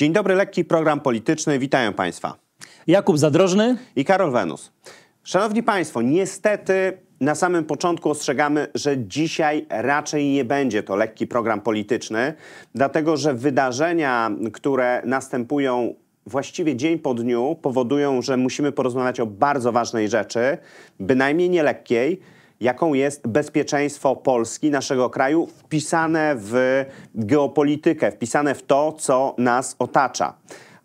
Dzień dobry, lekki program polityczny. Witają Państwa. Jakub Zadrożny i Karol Wenus. Szanowni Państwo, niestety na samym początku ostrzegamy, że dzisiaj raczej nie będzie to lekki program polityczny, dlatego że wydarzenia, które następują właściwie dzień po dniu, powodują, że musimy porozmawiać o bardzo ważnej rzeczy, bynajmniej nie lekkiej jaką jest bezpieczeństwo Polski, naszego kraju, wpisane w geopolitykę, wpisane w to, co nas otacza.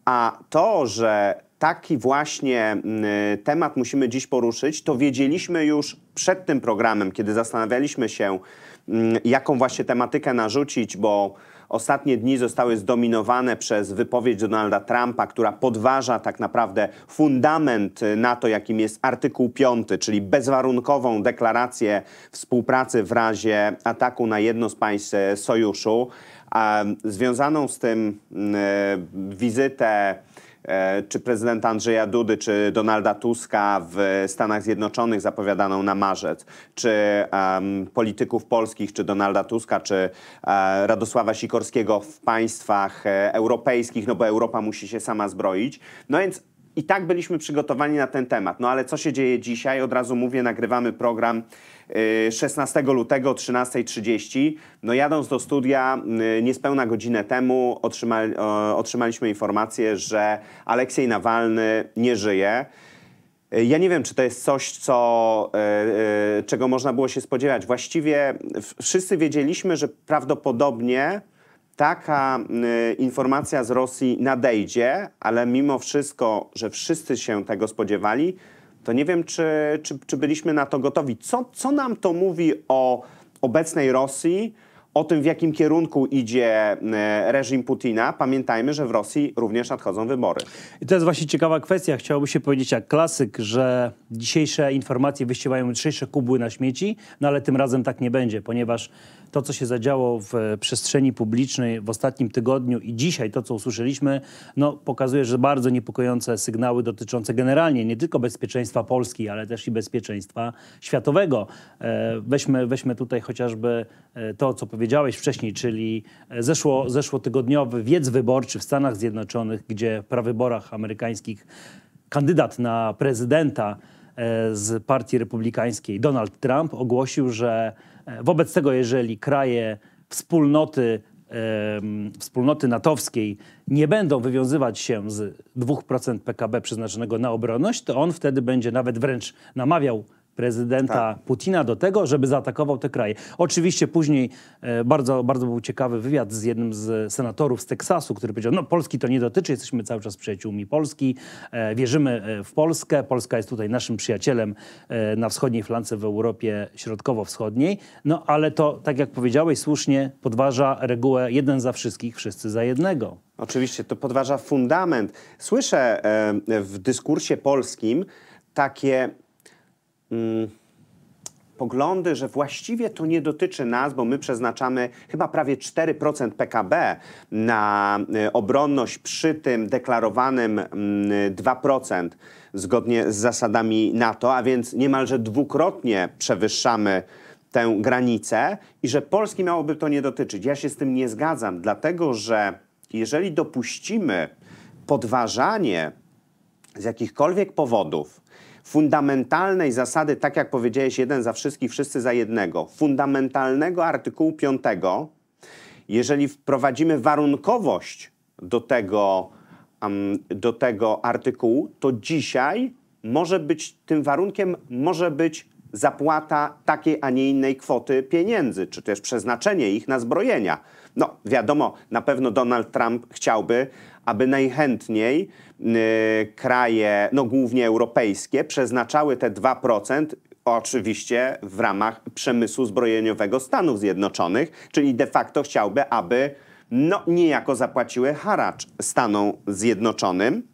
A to, że taki właśnie mm, temat musimy dziś poruszyć, to wiedzieliśmy już przed tym programem, kiedy zastanawialiśmy się, mm, jaką właśnie tematykę narzucić, bo ostatnie dni zostały zdominowane przez wypowiedź Donalda Trumpa, która podważa tak naprawdę fundament y, NATO, jakim jest artykuł 5, czyli bezwarunkową deklarację współpracy w razie ataku na jedno z państw y, sojuszu. A związaną z tym yy, wizytę E, czy prezydenta Andrzeja Dudy, czy Donalda Tuska w Stanach Zjednoczonych zapowiadaną na marzec, czy um, polityków polskich, czy Donalda Tuska, czy um, Radosława Sikorskiego w państwach e, europejskich, no bo Europa musi się sama zbroić. No więc i tak byliśmy przygotowani na ten temat. No ale co się dzieje dzisiaj? Od razu mówię, nagrywamy program 16 y, lutego 13.30. No jadąc do studia y, niespełna godzinę temu otrzyma, otrzymaliśmy informację, że Aleksiej Nawalny nie żyje. Y, ja nie wiem, czy to jest coś, co, czego można było się spodziewać. Właściwie wszyscy wiedzieliśmy, że prawdopodobnie taka informacja z Rosji nadejdzie, ale mimo wszystko, że wszyscy się tego spodziewali, to nie wiem, czy, czy, czy byliśmy na to gotowi. Co, co nam to mówi o obecnej Rosji, o tym, w jakim kierunku idzie e, reżim Putina. Pamiętajmy, że w Rosji również nadchodzą wybory. I to jest właśnie ciekawa kwestia. Chciałoby się powiedzieć jak klasyk, że dzisiejsze informacje wyściewają jutrzejsze kubły na śmieci, no ale tym razem tak nie będzie, ponieważ to, co się zadziało w e, przestrzeni publicznej w ostatnim tygodniu i dzisiaj to, co usłyszeliśmy, no, pokazuje, że bardzo niepokojące sygnały dotyczące generalnie nie tylko bezpieczeństwa Polski, ale też i bezpieczeństwa światowego. E, weźmy, weźmy tutaj chociażby e, to, co powiedziałeś wcześniej, czyli zeszło, zeszłotygodniowy wiec wyborczy w Stanach Zjednoczonych, gdzie w prawyborach amerykańskich kandydat na prezydenta z partii republikańskiej Donald Trump ogłosił, że Wobec tego, jeżeli kraje wspólnoty, wspólnoty natowskiej nie będą wywiązywać się z 2% PKB przeznaczonego na obronność, to on wtedy będzie nawet wręcz namawiał prezydenta tak. Putina do tego, żeby zaatakował te kraje. Oczywiście później e, bardzo, bardzo był ciekawy wywiad z jednym z senatorów z Teksasu, który powiedział, no Polski to nie dotyczy, jesteśmy cały czas przyjaciółmi Polski, e, wierzymy e, w Polskę, Polska jest tutaj naszym przyjacielem e, na wschodniej flance w Europie Środkowo-Wschodniej, no ale to, tak jak powiedziałeś słusznie, podważa regułę jeden za wszystkich, wszyscy za jednego. Oczywiście, to podważa fundament. Słyszę e, w dyskursie polskim takie mm, poglądy, że właściwie to nie dotyczy nas, bo my przeznaczamy chyba prawie 4% PKB na e, obronność przy tym deklarowanym 2% mm, zgodnie z zasadami NATO, a więc niemalże dwukrotnie przewyższamy tę granicę i że Polski miałoby to nie dotyczyć. Ja się z tym nie zgadzam, dlatego że jeżeli dopuścimy podważanie z jakichkolwiek powodów fundamentalnej zasady, tak jak powiedziałeś, jeden za wszystkich, wszyscy za jednego, fundamentalnego artykułu 5, jeżeli wprowadzimy warunkowość do tego, um, do tego artykułu, to dzisiaj może być tym warunkiem może być zapłata takiej, a nie innej kwoty pieniędzy, czy też przeznaczenie ich na zbrojenia. No, wiadomo, na pewno Donald Trump chciałby, aby najchętniej y, kraje, no głównie europejskie, przeznaczały te 2% oczywiście w ramach przemysłu zbrojeniowego Stanów Zjednoczonych, czyli de facto chciałby, aby no, niejako zapłaciły haracz Stanom Zjednoczonym.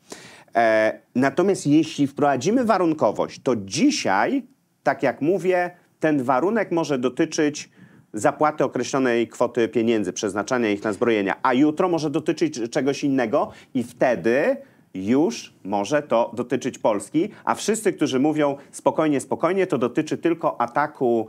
E, natomiast jeśli wprowadzimy warunkowość, to dzisiaj, tak jak mówię, ten warunek może dotyczyć zapłaty określonej kwoty pieniędzy, przeznaczania ich na zbrojenia, a jutro może dotyczyć czegoś innego i wtedy już może to dotyczyć Polski, a wszyscy, którzy mówią spokojnie, spokojnie, to dotyczy tylko ataku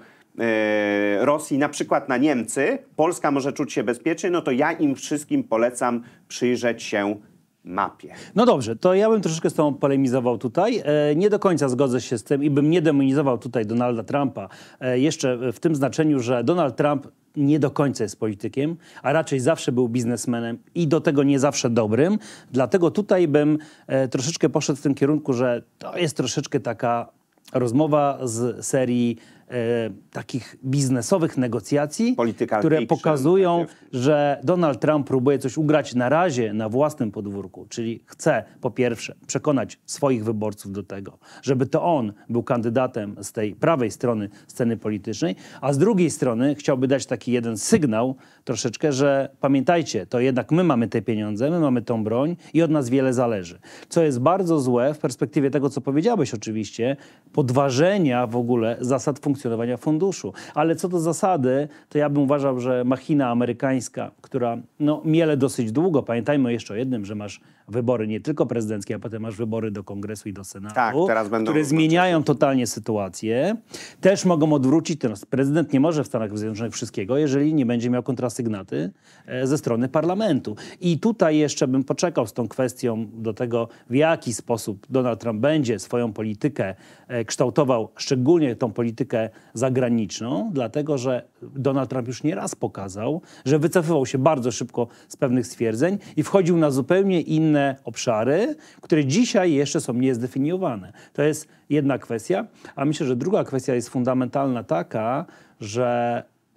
Yy, Rosji, na przykład na Niemcy, Polska może czuć się bezpiecznie, no to ja im wszystkim polecam przyjrzeć się mapie. No dobrze, to ja bym troszeczkę z tą polemizował tutaj. E, nie do końca zgodzę się z tym i bym nie demonizował tutaj Donalda Trumpa. E, jeszcze w tym znaczeniu, że Donald Trump nie do końca jest politykiem, a raczej zawsze był biznesmenem i do tego nie zawsze dobrym. Dlatego tutaj bym e, troszeczkę poszedł w tym kierunku, że to jest troszeczkę taka rozmowa z serii E, takich biznesowych negocjacji, które pokazują, że Donald Trump próbuje coś ugrać na razie na własnym podwórku, czyli chce po pierwsze przekonać swoich wyborców do tego, żeby to on był kandydatem z tej prawej strony sceny politycznej, a z drugiej strony chciałby dać taki jeden sygnał troszeczkę, że pamiętajcie, to jednak my mamy te pieniądze, my mamy tą broń i od nas wiele zależy. Co jest bardzo złe w perspektywie tego, co powiedziałeś oczywiście, podważenia w ogóle zasad funkcjonowania funkcjonowania funduszu. Ale co do zasady, to ja bym uważał, że machina amerykańska, która no, miele dosyć długo, pamiętajmy jeszcze o jednym, że masz wybory nie tylko prezydenckie, a potem masz wybory do Kongresu i do Senatu, tak, teraz będą które zmieniają totalnie sytuację. Też mogą odwrócić ten. Znaczy, prezydent nie może w Stanach Zjednoczonych wszystkiego, jeżeli nie będzie miał kontrasygnaty e, ze strony parlamentu. I tutaj jeszcze bym poczekał z tą kwestią do tego, w jaki sposób Donald Trump będzie swoją politykę e, kształtował, szczególnie tą politykę zagraniczną, dlatego że Donald Trump już nie raz pokazał, że wycofywał się bardzo szybko z pewnych stwierdzeń i wchodził na zupełnie inne inne obszary, które dzisiaj jeszcze są niezdefiniowane. To jest jedna kwestia, a myślę, że druga kwestia jest fundamentalna taka, że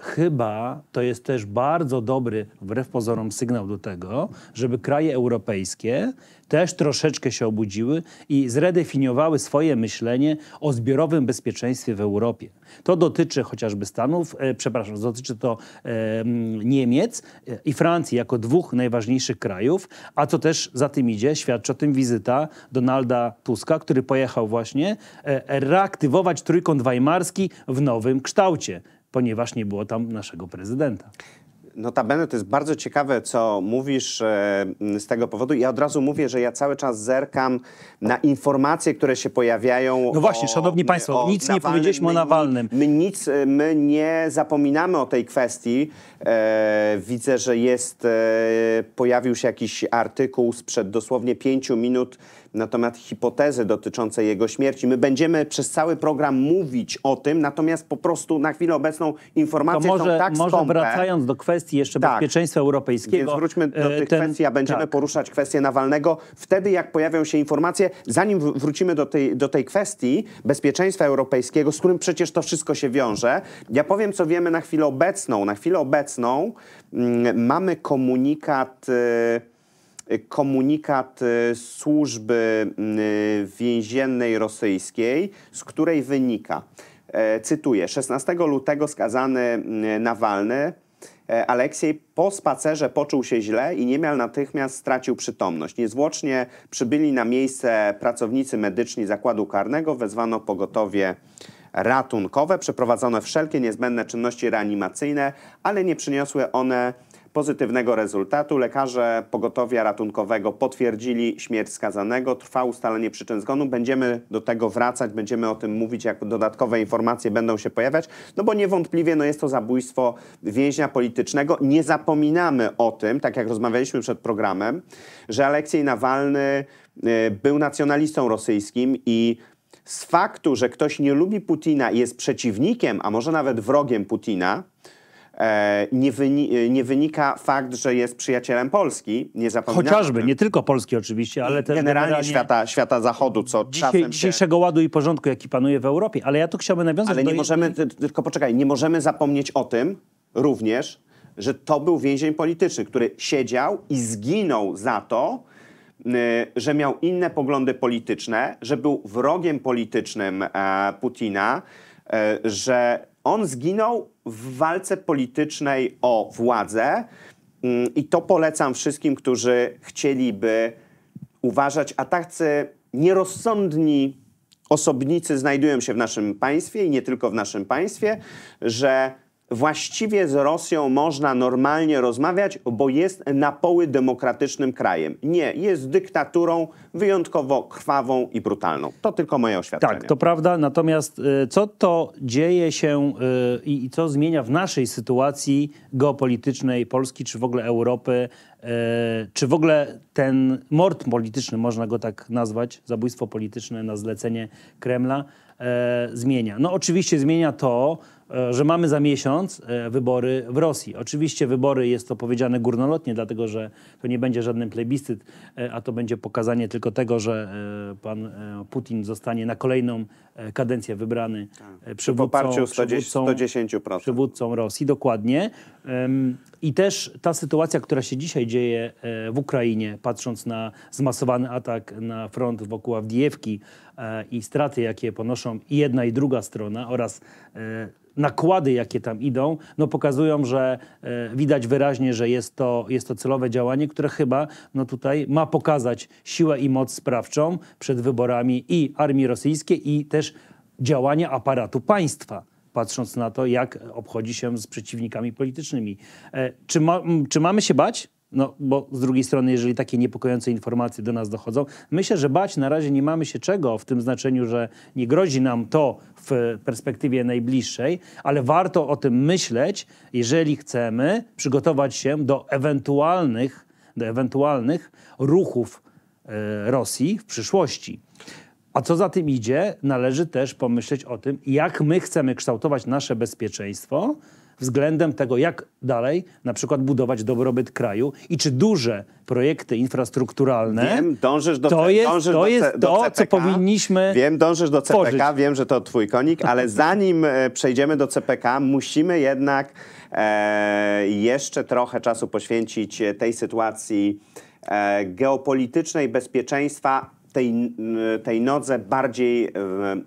chyba to jest też bardzo dobry, wbrew pozorom, sygnał do tego, żeby kraje europejskie też troszeczkę się obudziły i zredefiniowały swoje myślenie o zbiorowym bezpieczeństwie w Europie. To dotyczy chociażby Stanów, e, przepraszam, dotyczy to e, Niemiec i Francji jako dwóch najważniejszych krajów, a co też za tym idzie, świadczy o tym wizyta Donalda Tuska, który pojechał właśnie e, reaktywować trójkąt weimarski w nowym kształcie ponieważ nie było tam naszego prezydenta. Notabene to jest bardzo ciekawe, co mówisz e, z tego powodu. Ja od razu mówię, że ja cały czas zerkam na informacje, które się pojawiają. No właśnie, o, szanowni państwo, nic Nawalnym, nie powiedzieliśmy o Nawalnym. My, my, nic, e, my nie zapominamy o tej kwestii. E, widzę, że jest, e, pojawił się jakiś artykuł sprzed dosłownie pięciu minut natomiast hipotezy dotyczące jego śmierci. My będziemy przez cały program mówić o tym, natomiast po prostu na chwilę obecną informacje to może, są tak Może wracając do kwestii jeszcze tak. bezpieczeństwa europejskiego. Więc wróćmy do e, tych ten, kwestii, a będziemy tak. poruszać kwestię Nawalnego. Wtedy jak pojawią się informacje, zanim wrócimy do tej, do tej kwestii bezpieczeństwa europejskiego, z którym przecież to wszystko się wiąże, ja powiem, co wiemy na chwilę obecną. Na chwilę obecną mm, mamy komunikat... E, Y, komunikat y, służby y, więziennej rosyjskiej, z której wynika, e, cytuję, 16 lutego skazany Nawalny e, Aleksiej po spacerze poczuł się źle i niemal natychmiast stracił przytomność. Niezwłocznie przybyli na miejsce pracownicy medyczni zakładu karnego, wezwano pogotowie ratunkowe, przeprowadzono wszelkie niezbędne czynności reanimacyjne, ale nie przyniosły one pozytywnego rezultatu. Lekarze pogotowia ratunkowego potwierdzili śmierć skazanego. Trwa ustalenie przyczyn zgonu. Będziemy do tego wracać, będziemy o tym mówić, jak dodatkowe informacje będą się pojawiać, no bo niewątpliwie no, jest to zabójstwo więźnia politycznego. Nie zapominamy o tym, tak jak rozmawialiśmy przed programem, że Aleksiej Nawalny y, był nacjonalistą rosyjskim i z faktu, że ktoś nie lubi Putina i jest przeciwnikiem, a może nawet wrogiem Putina, E, nie, wyni e, nie, wynika fakt, że jest przyjacielem Polski, nie Chociażby, nie tylko Polski oczywiście, ale też generalnie, generalnie świata, świata zachodu, co dzisiaj, czasem... Dzisiejszego się... ładu i porządku, jaki panuje w Europie, ale ja tu chciałbym nawiązać ale do... Ale nie możemy, tylko poczekaj, nie możemy zapomnieć o tym również, że to był więzień polityczny, który siedział i zginął za to, y, że miał inne poglądy polityczne, że był wrogiem politycznym e, Putina, że on zginął w walce politycznej o władzę mm, i to polecam wszystkim, którzy chcieliby uważać, a tacy nierozsądni osobnicy znajdują się w naszym państwie i nie tylko w naszym państwie, że właściwie z Rosją można normalnie rozmawiać, bo jest na poły demokratycznym krajem. Nie, jest dyktaturą wyjątkowo krwawą i brutalną. To tylko moje oświadczenie. Tak, to prawda. Natomiast e, co to dzieje się e, i co zmienia w naszej sytuacji geopolitycznej Polski czy w ogóle Europy? E, czy w ogóle ten mord polityczny, można go tak nazwać, zabójstwo polityczne na zlecenie Kremla, zmienia? No oczywiście zmienia to, E, że mamy za miesiąc e, wybory w Rosji. Oczywiście wybory jest to powiedziane górnolotnie, dlatego że to nie będzie żaden plebiscyt, e, a to będzie pokazanie tylko tego, że pan Putin zostanie na kolejną kadencję wybrany tak. przywódcą, w poparciu 110, 110%. przywódcą Rosji. Dokładnie. I też ta sytuacja, która się dzisiaj dzieje w Ukrainie, patrząc na zmasowany atak na front wokół Awdijewki i straty, jakie ponoszą i jedna i druga strona oraz nakłady, jakie tam idą, no pokazują, że e, widać wyraźnie, że jest to, jest to celowe działanie, które chyba no tutaj ma pokazać siłę i moc sprawczą przed wyborami i armii rosyjskiej i też działania aparatu państwa patrząc na to, jak obchodzi się z przeciwnikami politycznymi. E, czy, ma, czy mamy się bać? No bo z drugiej strony, jeżeli takie niepokojące informacje do nas dochodzą, myślę, że bać na razie nie mamy się czego w tym znaczeniu, że nie grozi nam to w perspektywie najbliższej, ale warto o tym myśleć, jeżeli chcemy przygotować się do ewentualnych, do ewentualnych ruchów e, Rosji w przyszłości. A co za tym idzie, należy też pomyśleć o tym, jak my chcemy kształtować nasze bezpieczeństwo względem tego, jak dalej na przykład budować dobrobyt kraju i czy duże projekty infrastrukturalne wiem, dążysz do, to jest, dążysz to, jest do, do CPK, to, co powinniśmy Wiem, dążysz do CPK, wiem, że to twój konik, ale zanim e, przejdziemy do CPK, musimy jednak e, jeszcze trochę czasu poświęcić tej sytuacji e, geopolitycznej bezpieczeństwa tej, tej nodze bardziej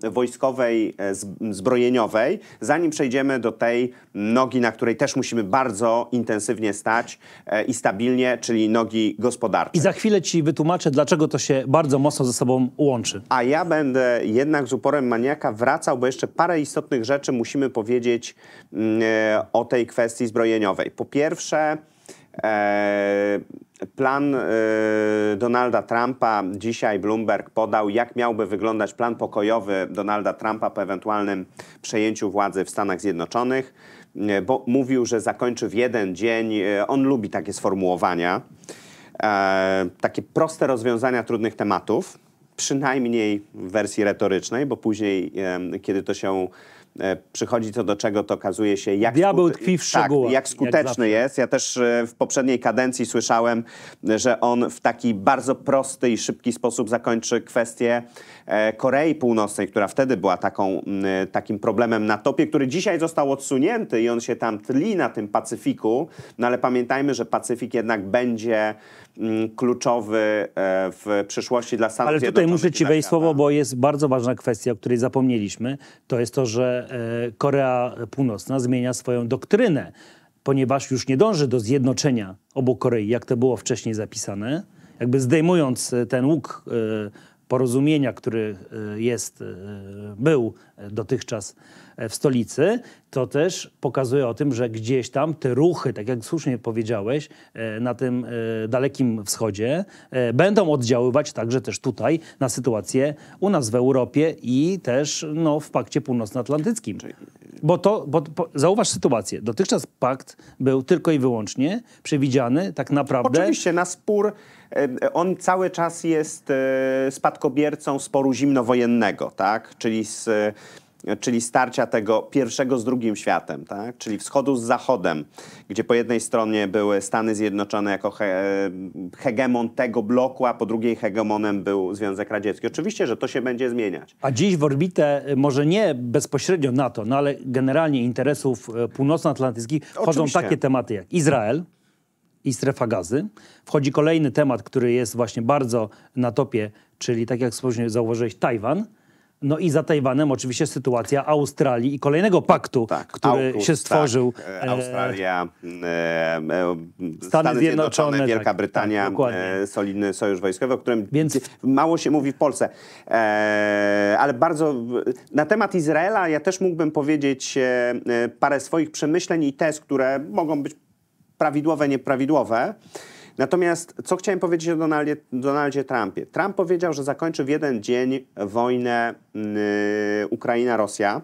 e, wojskowej, e, zbrojeniowej, zanim przejdziemy do tej nogi, na której też musimy bardzo intensywnie stać e, i stabilnie, czyli nogi gospodarczej. I za chwilę ci wytłumaczę, dlaczego to się bardzo mocno ze sobą łączy. A ja będę jednak z uporem maniaka wracał, bo jeszcze parę istotnych rzeczy musimy powiedzieć mm, o tej kwestii zbrojeniowej. Po pierwsze, plan e, Donalda Trumpa, dzisiaj Bloomberg podał, jak miałby wyglądać plan pokojowy Donalda Trumpa po ewentualnym przejęciu władzy w Stanach Zjednoczonych, e, bo mówił, że zakończy w jeden dzień. E, on lubi takie sformułowania, takie proste rozwiązania trudnych tematów, przynajmniej w wersji retorycznej, bo później, kiedy to się E, przychodzi to do czego, to okazuje się, jak, tkwi w tak, jak skuteczny jak jest. Ja też e, w poprzedniej kadencji słyszałem, że on w taki bardzo prosty i szybki sposób zakończy kwestię E, Korei Północnej, która wtedy była taką, e, takim problemem na topie, który dzisiaj został odsunięty i on się tam tli na tym Pacyfiku, no ale pamiętajmy, że Pacyfik jednak będzie kluczowy e, w przyszłości dla Stanów Ale tutaj muszę ci wejść słowo, bo jest bardzo ważna kwestia, o której zapomnieliśmy. To jest to, że Korea Północna zmienia swoją doktrynę, ponieważ już nie dąży do zjednoczenia obu Korei, jak to było wcześniej zapisane, jakby zdejmując ten łuk porozumienia, który e, jest, e, był e, dotychczas w stolicy, to też pokazuje o tym, że gdzieś tam te ruchy, tak jak słusznie powiedziałeś, na tym dalekim wschodzie będą oddziaływać także też tutaj na sytuację u nas w Europie i też no, w Pakcie Północnoatlantyckim. Bo to, bo, bo, zauważ sytuację. Dotychczas pakt był tylko i wyłącznie przewidziany tak naprawdę. Oczywiście na spór e, on cały czas jest e, spadkobiercą sporu zimnowojennego, tak? Czyli z czyli starcia tego pierwszego z drugim światem, tak? czyli wschodu z zachodem, gdzie po jednej stronie były Stany Zjednoczone jako he hegemon tego bloku, a po drugiej hegemonem był Związek Radziecki. Oczywiście, że to się będzie zmieniać. A dziś w orbitę, e, może nie bezpośrednio NATO, no ale generalnie interesów e, północnoatlantyckich wchodzą takie tematy jak Izrael, i strefa gazy. Wchodzi kolejny temat, który jest właśnie bardzo na topie, czyli tak jak słusznie zauważyłeś, Tajwan. No i za Tajwanem oczywiście sytuacja Australii i kolejnego paktu, tak, który się tak. stworzył. Tak, Australia, e, e, e, Stany, Stany, Zjednoczone, tak, Wielka tak, Brytania, e, solidny sojusz wojskowy, o którym Więc... mało się mówi w Polsce. E, ale bardzo na temat Izraela ja też mógłbym powiedzieć parę swoich przemyśleń i tez, które mogą być prawidłowe, nieprawidłowe. Natomiast co chciałem powiedzieć o Donaldzie, Donaldzie Trumpie? Trump powiedział, że zakończy w jeden dzień wojnę yy, Ukraina-Rosja.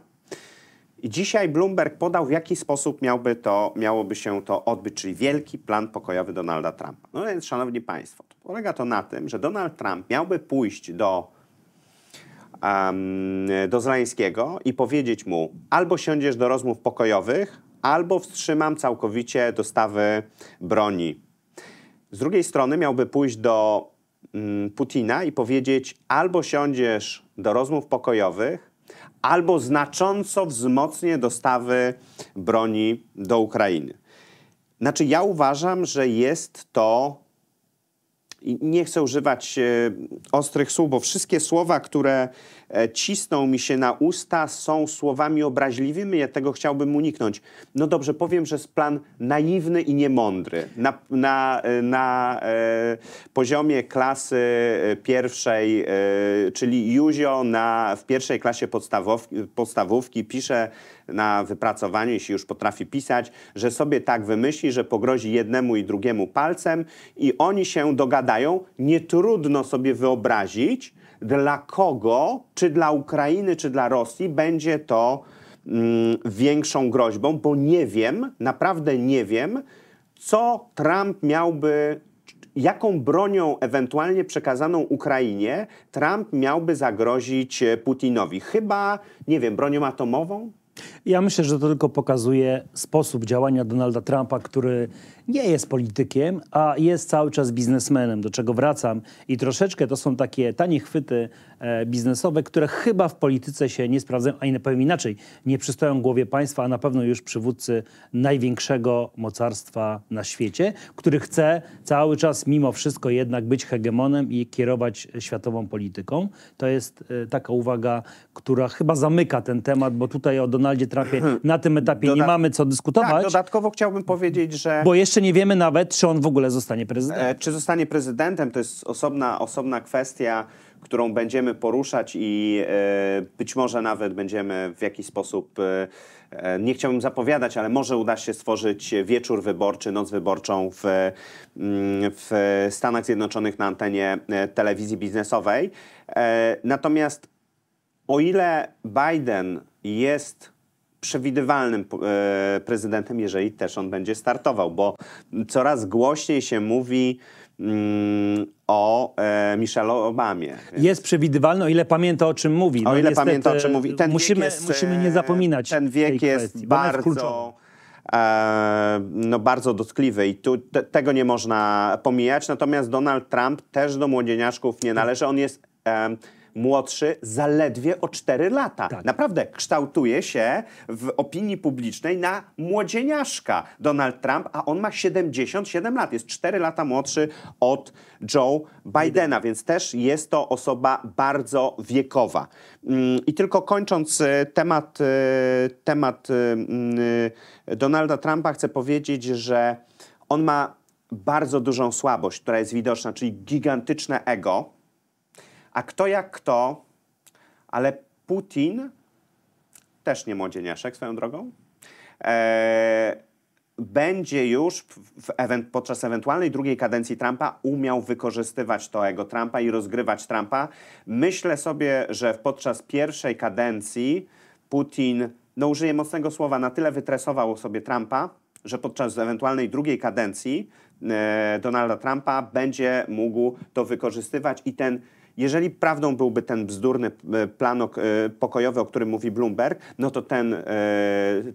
I dzisiaj Bloomberg podał, w jaki sposób miałby to, miałoby się to odbyć, czyli wielki plan pokojowy Donalda Trumpa. No więc, szanowni państwo, to polega to na tym, że Donald Trump miałby pójść do, um, do Zelańskiego i powiedzieć mu, albo siądziesz do rozmów pokojowych, albo wstrzymam całkowicie dostawy broni z drugiej strony miałby pójść do mm, Putina i powiedzieć: albo siądziesz do rozmów pokojowych, albo znacząco wzmocnię dostawy broni do Ukrainy. Znaczy, ja uważam, że jest to i nie chcę używać e, ostrych słów, bo wszystkie słowa, które e, cisną mi się na usta, są słowami obraźliwymi. Ja tego chciałbym uniknąć. No dobrze, powiem, że jest plan naiwny i niemądry. Na, na, e, na poziomie klasy pierwszej, czyli Juzio na, w pierwszej klasie podstawówki, podstawówki pisze na wypracowanie, jeśli już potrafi pisać, że sobie tak wymyśli, że pogrozi jednemu i drugiemu palcem i oni się dogadają. Nie trudno sobie wyobrazić, dla kogo, czy dla Ukrainy, czy dla Rosji będzie to mm, większą groźbą, bo nie wiem, naprawdę nie wiem, co Trump miałby jaką bronią ewentualnie przekazaną Ukrainie Trump miałby zagrozić Putinowi? Chyba, nie wiem, bronią atomową? Ja myślę, że to tylko pokazuje sposób działania Donalda Trumpa, który nie jest politykiem, a jest cały czas biznesmenem, do czego wracam. I troszeczkę to są takie tanie chwyty e, biznesowe, które chyba w polityce się nie sprawdzają, a nie powiem inaczej, nie przystoją głowie państwa, a na pewno już przywódcy największego mocarstwa na świecie, który chce cały czas mimo wszystko jednak być hegemonem i kierować światową polityką. To jest e, taka uwaga, która chyba zamyka ten temat, bo tutaj o Donaldzie Trumpie na tym etapie nie mamy co dyskutować. Tak, dodatkowo chciałbym powiedzieć, że... Bo jeszcze jeszcze nie wiemy nawet, czy on w ogóle zostanie prezydentem. E, czy zostanie prezydentem, to jest osobna, osobna kwestia, którą będziemy poruszać i e, być może nawet będziemy w jakiś sposób, e, nie chciałbym zapowiadać, ale może uda się stworzyć wieczór wyborczy, noc wyborczą w, mm, w Stanach Zjednoczonych na antenie telewizji biznesowej. Natomiast o ile Biden jest przewidywalnym e, prezydentem, jeżeli też on będzie startował, bo coraz głośniej się mówi mm, o e, Michelle Obamie. Więc... Jest przewidywalny, o ile pamięta, o czym mówi. No, o ile niestety, pamięta, o czym mówi. Ten musimy, jest, musimy e, nie zapominać Ten wiek jest kwestii, bardzo... Jest E, no, bardzo dotkliwy i tu te, tego nie można pomijać. Natomiast Donald Trump też do młodzieniaszków nie należy. On jest e, młodszy zaledwie o 4 lata. Tak. Naprawdę kształtuje się w opinii publicznej na młodzieniaszka Donald Trump, a on ma 77 lat, jest 4 lata młodszy od Joe Bidena, więc też jest to osoba bardzo wiekowa. Mm, I tylko kończąc y, temat, y, temat y, mm, Donalda Trumpa, chcę powiedzieć, że on ma bardzo dużą słabość, która jest widoczna, czyli gigantyczne ego a kto jak kto, ale Putin też nie młodzieniaszek swoją drogą. E, będzie już w, w, podczas ewentualnej drugiej kadencji Trumpa umiał wykorzystywać to ego Trumpa i rozgrywać Trumpa. Myślę sobie, że podczas pierwszej kadencji Putin, no użyję mocnego słowa, na tyle wytresował sobie Trumpa, że podczas ewentualnej drugiej kadencji e, Donalda Trumpa będzie mógł to wykorzystywać i ten jeżeli prawdą byłby ten bzdurny e, plan e, pokojowy, o którym mówi Bloomberg, no to ten, e,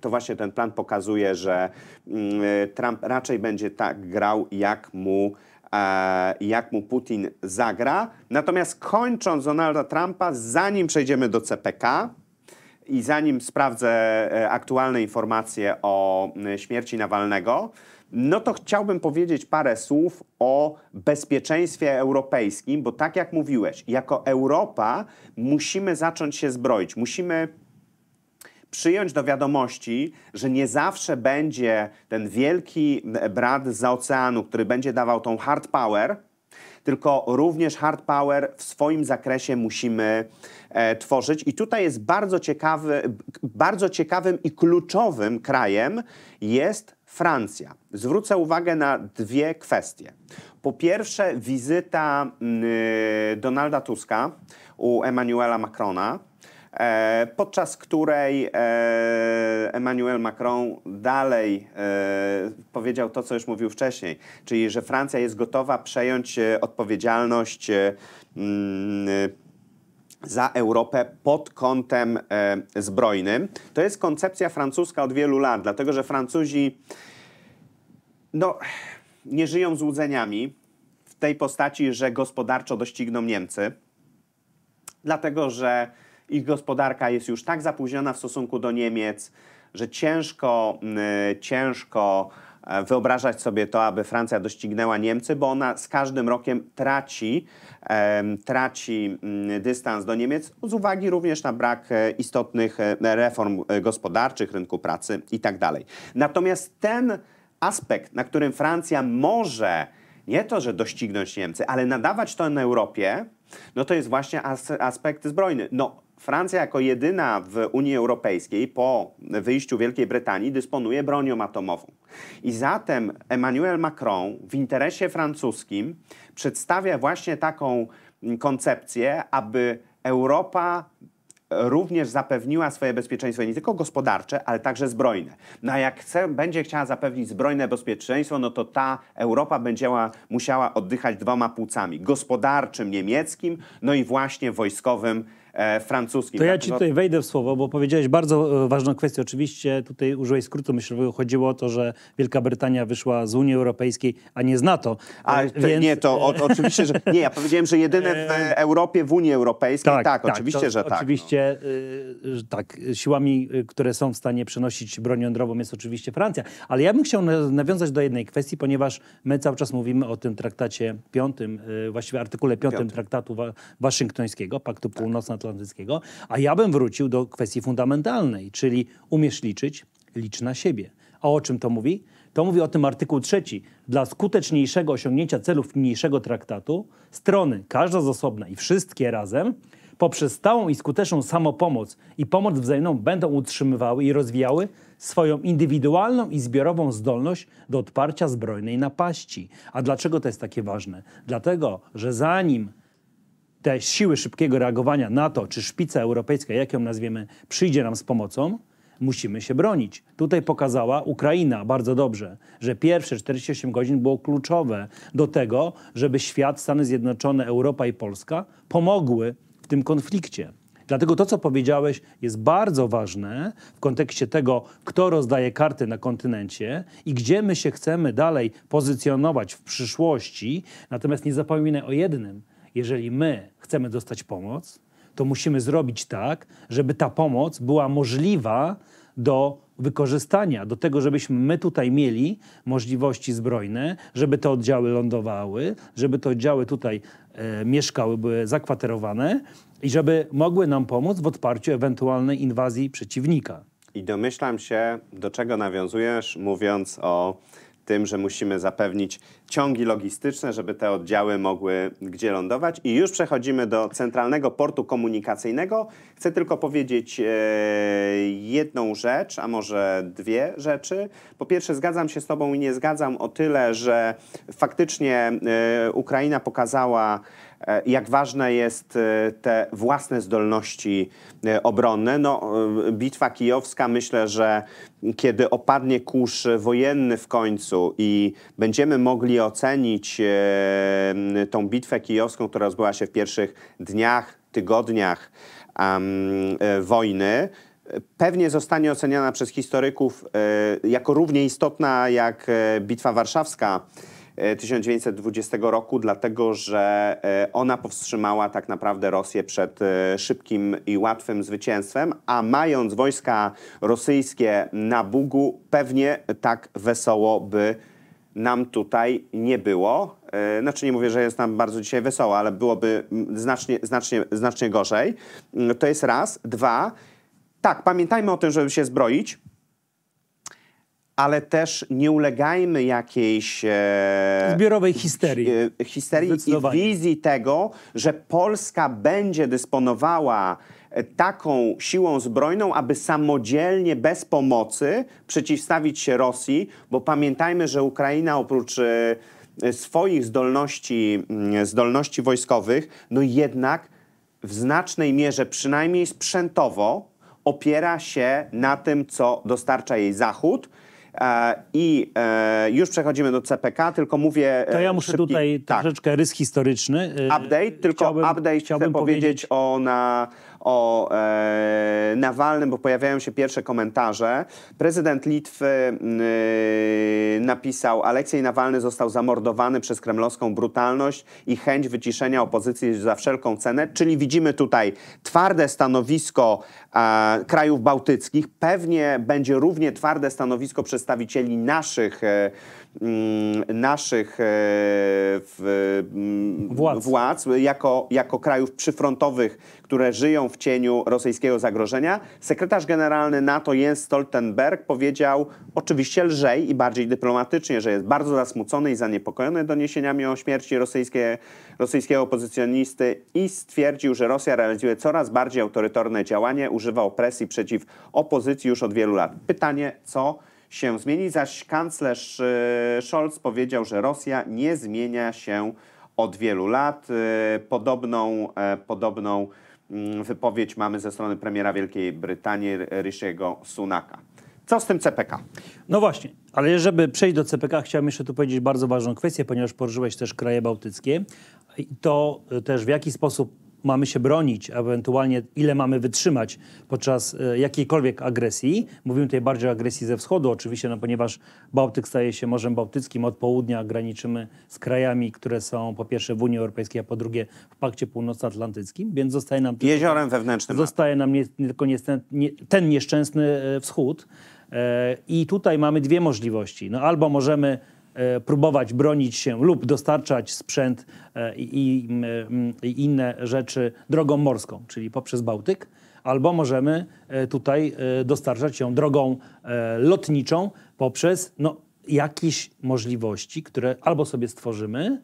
to właśnie ten plan pokazuje, że mm, Trump raczej będzie tak grał, jak mu jak mu Putin zagra. Natomiast kończąc Donalda Trumpa, zanim przejdziemy do CPK i zanim sprawdzę aktualne informacje o śmierci Nawalnego, no to chciałbym powiedzieć parę słów o bezpieczeństwie europejskim, bo tak jak mówiłeś, jako Europa musimy zacząć się zbroić, musimy przyjąć do wiadomości, że nie zawsze będzie ten wielki brat za oceanu, który będzie dawał tą hard power, tylko również hard power w swoim zakresie musimy e, tworzyć. I tutaj jest bardzo, ciekawy, bardzo ciekawym i kluczowym krajem jest Francja zwrócę uwagę na dwie kwestie. Po pierwsze, wizyta mm, y, Donalda Tuska u Emmanuela Macrona, e, podczas której e, Emmanuel Macron dalej e, powiedział to, co już mówił wcześniej, czyli że Francja jest gotowa przejąć e, odpowiedzialność e, mm, y, za Europę pod kątem e, zbrojnym. To jest koncepcja francuska od wielu lat, dlatego że Francuzi no, nie żyją złudzeniami w tej postaci, że gospodarczo dościgną Niemcy, dlatego że ich gospodarka jest już tak zapóźniona w stosunku do Niemiec, że ciężko, y, ciężko e, wyobrażać sobie to, aby Francja doścignęła Niemcy, bo ona z każdym rokiem traci, traci mm, dystans do Niemiec z uwagi również na brak e, istotnych e, reform gospodarczych, rynku pracy itd. Tak Natomiast ten aspekt, na którym Francja może nie to, że doścignąć Niemcy, ale nadawać to na Europie, no to jest właśnie as aspekt zbrojny. No, Francja jako jedyna w Unii Europejskiej po wyjściu Wielkiej Brytanii dysponuje bronią atomową. I zatem Emmanuel Macron w interesie francuskim przedstawia właśnie taką koncepcję, aby Europa również zapewniła swoje bezpieczeństwo nie tylko gospodarcze, ale także zbrojne. No a jak chce, będzie chciała zapewnić zbrojne bezpieczeństwo, no to ta Europa będzie musiała oddychać dwoma płucami. Gospodarczym niemieckim, no i właśnie wojskowym E, francuskim. To ja tak? ci no- tutaj wejdę w słowo, bo powiedziałeś bardzo e, ważną kwestię. Oczywiście tutaj użyłeś skrótu myślowego. Chodziło o to, że Wielka Brytania wyszła z Unii Europejskiej, a nie z NATO. A, e, więc... Nie, to o, oczywiście, że... Nie, ja powiedziałem, że jedyne w Europie, w Unii Europejskiej. Tak, tak, tak oczywiście, to, że tak. Oczywiście, no. y, tak. Siłami, które są w stanie przenosić broń jądrową jest oczywiście Francja. Ale ja bym chciał nawiązać do jednej kwestii, ponieważ my cały czas mówimy o tym traktacie piątym, właściwie artykule piątym, piątym. traktatu wa waszyngtońskiego, Paktu tak. Północna atlantyckiego, a ja bym wrócił do kwestii fundamentalnej, czyli umiesz liczyć, licz na siebie. A o czym to mówi? To mówi o tym artykuł trzeci. Dla skuteczniejszego osiągnięcia celów niniejszego traktatu, strony, każda z osobna i wszystkie razem, poprzez stałą i skuteczną samopomoc i pomoc wzajemną będą utrzymywały i rozwijały swoją indywidualną i zbiorową zdolność do odparcia zbrojnej napaści. A dlaczego to jest takie ważne? Dlatego, że zanim te siły szybkiego reagowania na to, czy szpica europejska, jak ją nazwiemy, przyjdzie nam z pomocą, musimy się bronić. Tutaj pokazała Ukraina bardzo dobrze, że pierwsze 48 godzin było kluczowe do tego, żeby świat, Stany Zjednoczone, Europa i Polska pomogły w tym konflikcie. Dlatego to, co powiedziałeś, jest bardzo ważne w kontekście tego, kto rozdaje karty na kontynencie i gdzie my się chcemy dalej pozycjonować w przyszłości. Natomiast nie zapominaj o jednym, jeżeli my chcemy dostać pomoc, to musimy zrobić tak, żeby ta pomoc była możliwa do wykorzystania, do tego, żebyśmy my tutaj mieli możliwości zbrojne, żeby te oddziały lądowały, żeby te oddziały tutaj e, mieszkały, były zakwaterowane i żeby mogły nam pomóc w odparciu ewentualnej inwazji przeciwnika. I domyślam się, do czego nawiązujesz, mówiąc o tym, że musimy zapewnić ciągi logistyczne, żeby te oddziały mogły gdzie lądować. I już przechodzimy do centralnego portu komunikacyjnego. Chcę tylko powiedzieć e, jedną rzecz, a może dwie rzeczy. Po pierwsze, zgadzam się z Tobą i nie zgadzam o tyle, że faktycznie e, Ukraina pokazała, E, jak ważne jest e, te własne zdolności e, obronne. No, bitwa kijowska myślę, że kiedy opadnie kurz wojenny w końcu i będziemy mogli ocenić tą bitwę kijowską, która rozbyła się w pierwszych dniach, tygodniach um, wojny, pewnie zostanie oceniana przez historyków jako równie istotna jak Bitwa Warszawska 1920 e, roku, dlatego że e, ona powstrzymała tak naprawdę Rosję przed e, szybkim i łatwym zwycięstwem, a mając wojska rosyjskie na Bugu, pewnie tak wesoło by nam tutaj nie było. Znaczy nie mówię, że jest nam bardzo dzisiaj wesoło, ale byłoby znacznie, znacznie, znacznie gorzej. Mm, to jest raz. Dwa, tak, pamiętajmy o tym, żeby się zbroić ale też nie ulegajmy jakiejś e, zbiorowej histerii, e, histerii i wizji tego, że Polska będzie dysponowała e, taką siłą zbrojną, aby samodzielnie, bez pomocy przeciwstawić się Rosji, bo pamiętajmy, że Ukraina oprócz e, e, swoich zdolności, mm, zdolności wojskowych, no jednak w znacznej mierze, przynajmniej sprzętowo, opiera się na tym, co dostarcza jej Zachód, E, I e, już przechodzimy do CPK, tylko mówię... E, to ja muszę szybki, tutaj tak. troszeczkę rys historyczny. Update, tylko chciałbym, update chciałbym chcę powiedzieć, powiedzieć o, na, o e, Nawalnym, bo pojawiają się pierwsze komentarze. Prezydent Litwy e, napisał, Aleksiej Nawalny został zamordowany przez kremlowską brutalność i chęć wyciszenia opozycji za wszelką cenę, czyli widzimy tutaj twarde stanowisko e, krajów bałtyckich. Pewnie będzie równie twarde stanowisko przedstawicieli naszych, e, mm, naszych e, w, mm, władz, władz jako, jako krajów przyfrontowych, które żyją w cieniu rosyjskiego zagrożenia. Sekretarz generalny NATO Jens Stoltenberg powiedział oczywiście lżej i bardziej dyplomatycznie, że jest bardzo zasmucony i zaniepokojony doniesieniami o śmierci rosyjskie, rosyjskiego opozycjonisty i stwierdził, że Rosja realizuje coraz bardziej autorytarne działanie, używa presji przeciw opozycji już od wielu lat. Pytanie, co się zmieni, zaś kanclerz y, Scholz powiedział, że Rosja nie zmienia się od wielu lat. Y, podobną, e, podobną mm, wypowiedź mamy ze strony premiera Wielkiej Brytanii Rishiego Sunaka. Co z tym CPK? No właśnie, ale żeby przejść do CPK, chciałem jeszcze tu powiedzieć bardzo ważną kwestię, ponieważ poruszyłeś też kraje bałtyckie. To y, też w jaki sposób mamy się bronić, ewentualnie ile mamy wytrzymać podczas e, jakiejkolwiek agresji. Mówimy tutaj bardziej o agresji ze wschodu oczywiście, no ponieważ Bałtyk staje się Morzem Bałtyckim, od południa graniczymy z krajami, które są po pierwsze w Unii Europejskiej, a po drugie w Pakcie Północnoatlantyckim, więc zostaje nam... Tylko, Jeziorem wewnętrznym. Tak. Zostaje nam nie, tylko niestety, nie, ten nieszczęsny e, wschód. E, I tutaj mamy dwie możliwości. No albo możemy E, próbować bronić się lub dostarczać sprzęt e, i, mm, e, i inne rzeczy drogą morską, czyli poprzez Bałtyk, albo możemy tutaj dostarczać ją drogą lotniczą poprzez no, jakieś możliwości, które albo sobie stworzymy,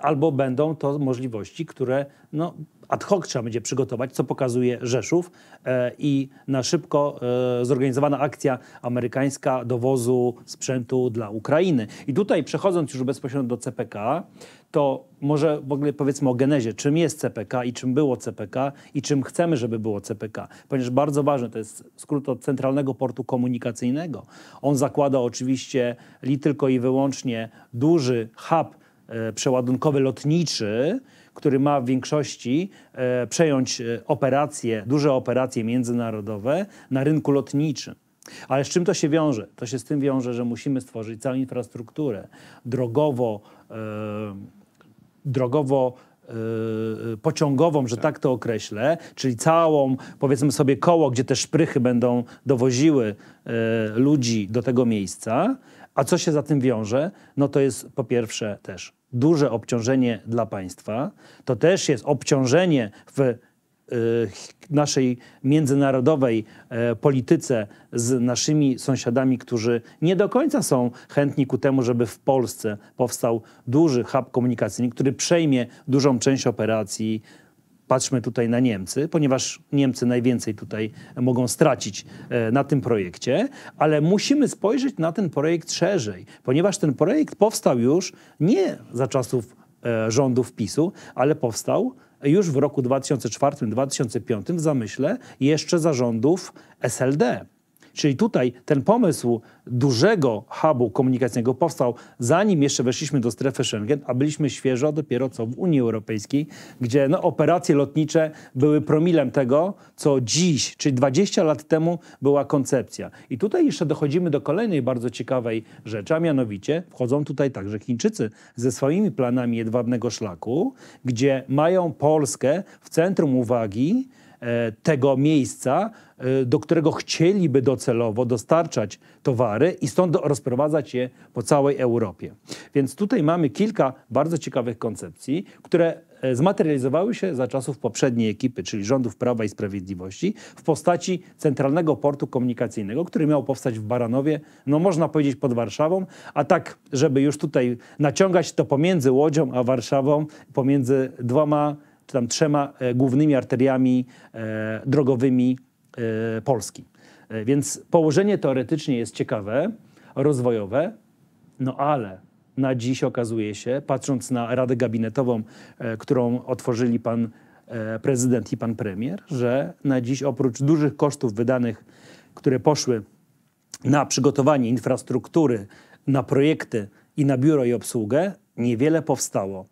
albo będą to możliwości, które no, ad hoc trzeba będzie przygotować, co pokazuje Rzeszów e, i na szybko e, zorganizowana akcja amerykańska dowozu sprzętu dla Ukrainy. I tutaj przechodząc już bezpośrednio do CPK, to może w ogóle powiedzmy o genezie, czym jest CPK i czym było CPK i czym chcemy, żeby było CPK. Ponieważ bardzo ważne, to jest skrót od Centralnego Portu Komunikacyjnego. On zakłada oczywiście li tylko i wyłącznie duży hub e, przeładunkowy lotniczy, który ma w większości e, przejąć e, operacje, duże operacje międzynarodowe na rynku lotniczym. Ale z czym to się wiąże? To się z tym wiąże, że musimy stworzyć całą infrastrukturę drogowo, e, drogowo Yy, pociągową, że tak. tak to określę, czyli całą, powiedzmy sobie, koło, gdzie te szprychy będą dowoziły yy, ludzi do tego miejsca. A co się za tym wiąże? No to jest po pierwsze też duże obciążenie dla państwa, to też jest obciążenie w e, naszej międzynarodowej e, polityce z naszymi sąsiadami, którzy nie do końca są chętni ku temu, żeby w Polsce powstał duży hub komunikacyjny, który przejmie dużą część operacji Patrzmy tutaj na Niemcy, ponieważ Niemcy najwięcej tutaj mogą stracić e, na tym projekcie, ale musimy spojrzeć na ten projekt szerzej, ponieważ ten projekt powstał już nie za czasów e, rządów PiSu, ale powstał już w roku 2004-2005 w zamyśle jeszcze za rządów SLD. Czyli tutaj ten pomysł dużego hubu komunikacyjnego powstał zanim jeszcze weszliśmy do strefy Schengen, a byliśmy świeżo dopiero co w Unii Europejskiej, gdzie no, operacje lotnicze były promilem tego, co dziś, czyli 20 lat temu była koncepcja. I tutaj jeszcze dochodzimy do kolejnej bardzo ciekawej rzeczy, a mianowicie wchodzą tutaj także Chińczycy ze swoimi planami jedwabnego szlaku, gdzie mają Polskę w centrum uwagi, E, tego miejsca, e, do którego chcieliby docelowo dostarczać towary i stąd rozprowadzać je po całej Europie. Więc tutaj mamy kilka bardzo ciekawych koncepcji, które e, zmaterializowały się za czasów poprzedniej ekipy, czyli rządów Prawa i Sprawiedliwości, w postaci Centralnego Portu Komunikacyjnego, który miał powstać w Baranowie, no można powiedzieć pod Warszawą, a tak, żeby już tutaj naciągać to pomiędzy Łodzią a Warszawą, pomiędzy dwoma czy tam trzema e, głównymi arteriami e, drogowymi e, Polski. Więc położenie teoretycznie jest ciekawe, rozwojowe, no ale na dziś okazuje się, patrząc na radę gabinetową, którą otworzyli pan prezydent i pan premier, że na dziś oprócz dużych kosztów wydanych, które poszły na przygotowanie infrastruktury, na projekty i na biuro i obsługę, niewiele powstało.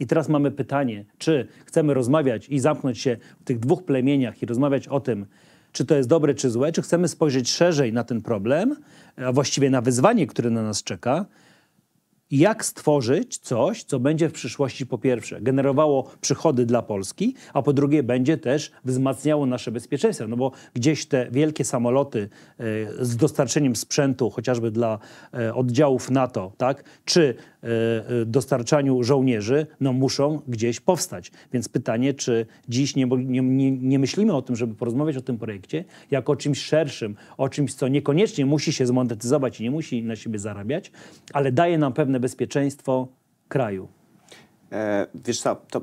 I teraz mamy pytanie, czy chcemy rozmawiać i zamknąć się w tych dwóch plemieniach i rozmawiać o tym, czy to jest dobre, czy złe, czy chcemy spojrzeć szerzej na ten problem, a właściwie na wyzwanie, które na nas czeka, jak stworzyć coś, co będzie w przyszłości po pierwsze generowało przychody dla Polski, a po drugie będzie też wzmacniało nasze bezpieczeństwo, no bo gdzieś te wielkie samoloty y, z dostarczeniem sprzętu chociażby dla y, oddziałów NATO, tak, czy E, e, dostarczaniu żołnierzy, no muszą gdzieś powstać. Więc pytanie, czy dziś nie, nie, nie, myślimy o tym, żeby porozmawiać o tym projekcie jako o czymś szerszym, o czymś, co niekoniecznie musi się zmonetyzować i nie musi na siebie zarabiać, ale daje nam pewne bezpieczeństwo kraju. E, wiesz co, to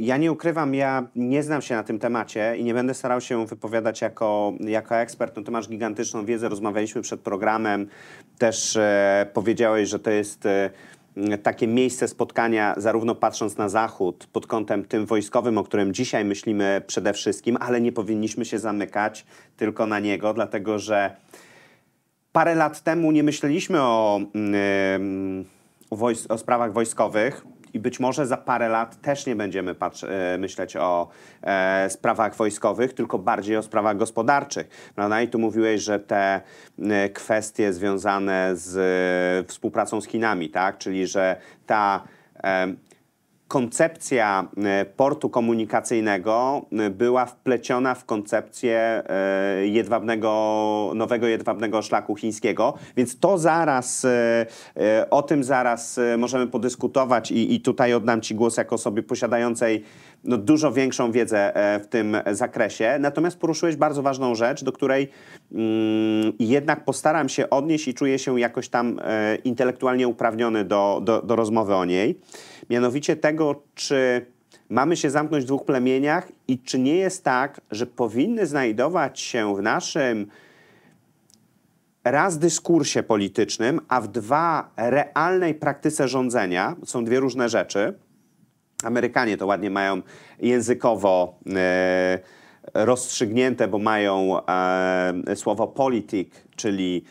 ja nie ukrywam, ja nie znam się na tym temacie i nie będę starał się wypowiadać jako, jako ekspert. No, ty masz gigantyczną wiedzę, rozmawialiśmy przed programem, też e, powiedziałeś, że to jest... E, takie miejsce spotkania, zarówno patrząc na Zachód pod kątem tym wojskowym, o którym dzisiaj myślimy przede wszystkim, ale nie powinniśmy się zamykać tylko na niego, dlatego że parę lat temu nie myśleliśmy o, yy, o, wojs- o sprawach wojskowych i być może za parę lat też nie będziemy e, myśleć o e, sprawach wojskowych, tylko bardziej o sprawach gospodarczych. No I tu mówiłeś, że te e, kwestie związane z e, współpracą z Chinami, tak? czyli że ta koncepcja e, portu komunikacyjnego e, była wpleciona w koncepcję e, jedwabnego, nowego jedwabnego szlaku chińskiego, więc to zaraz, o tym zaraz możemy podyskutować i, i tutaj oddam Ci głos jako osobie posiadającej no, dużo większą wiedzę e, w tym zakresie. Natomiast poruszyłeś bardzo ważną rzecz, do której mm, jednak postaram się odnieść i czuję się jakoś tam e, intelektualnie uprawniony do, do, do rozmowy o niej. Mianowicie tego, czy mamy się zamknąć w dwóch plemieniach i czy nie jest tak, że powinny znajdować się w naszym raz dyskursie politycznym, a w dwa realnej praktyce rządzenia, są dwie różne rzeczy, Amerykanie to ładnie mają językowo e, rozstrzygnięte, bo mają e, słowo polityk, czyli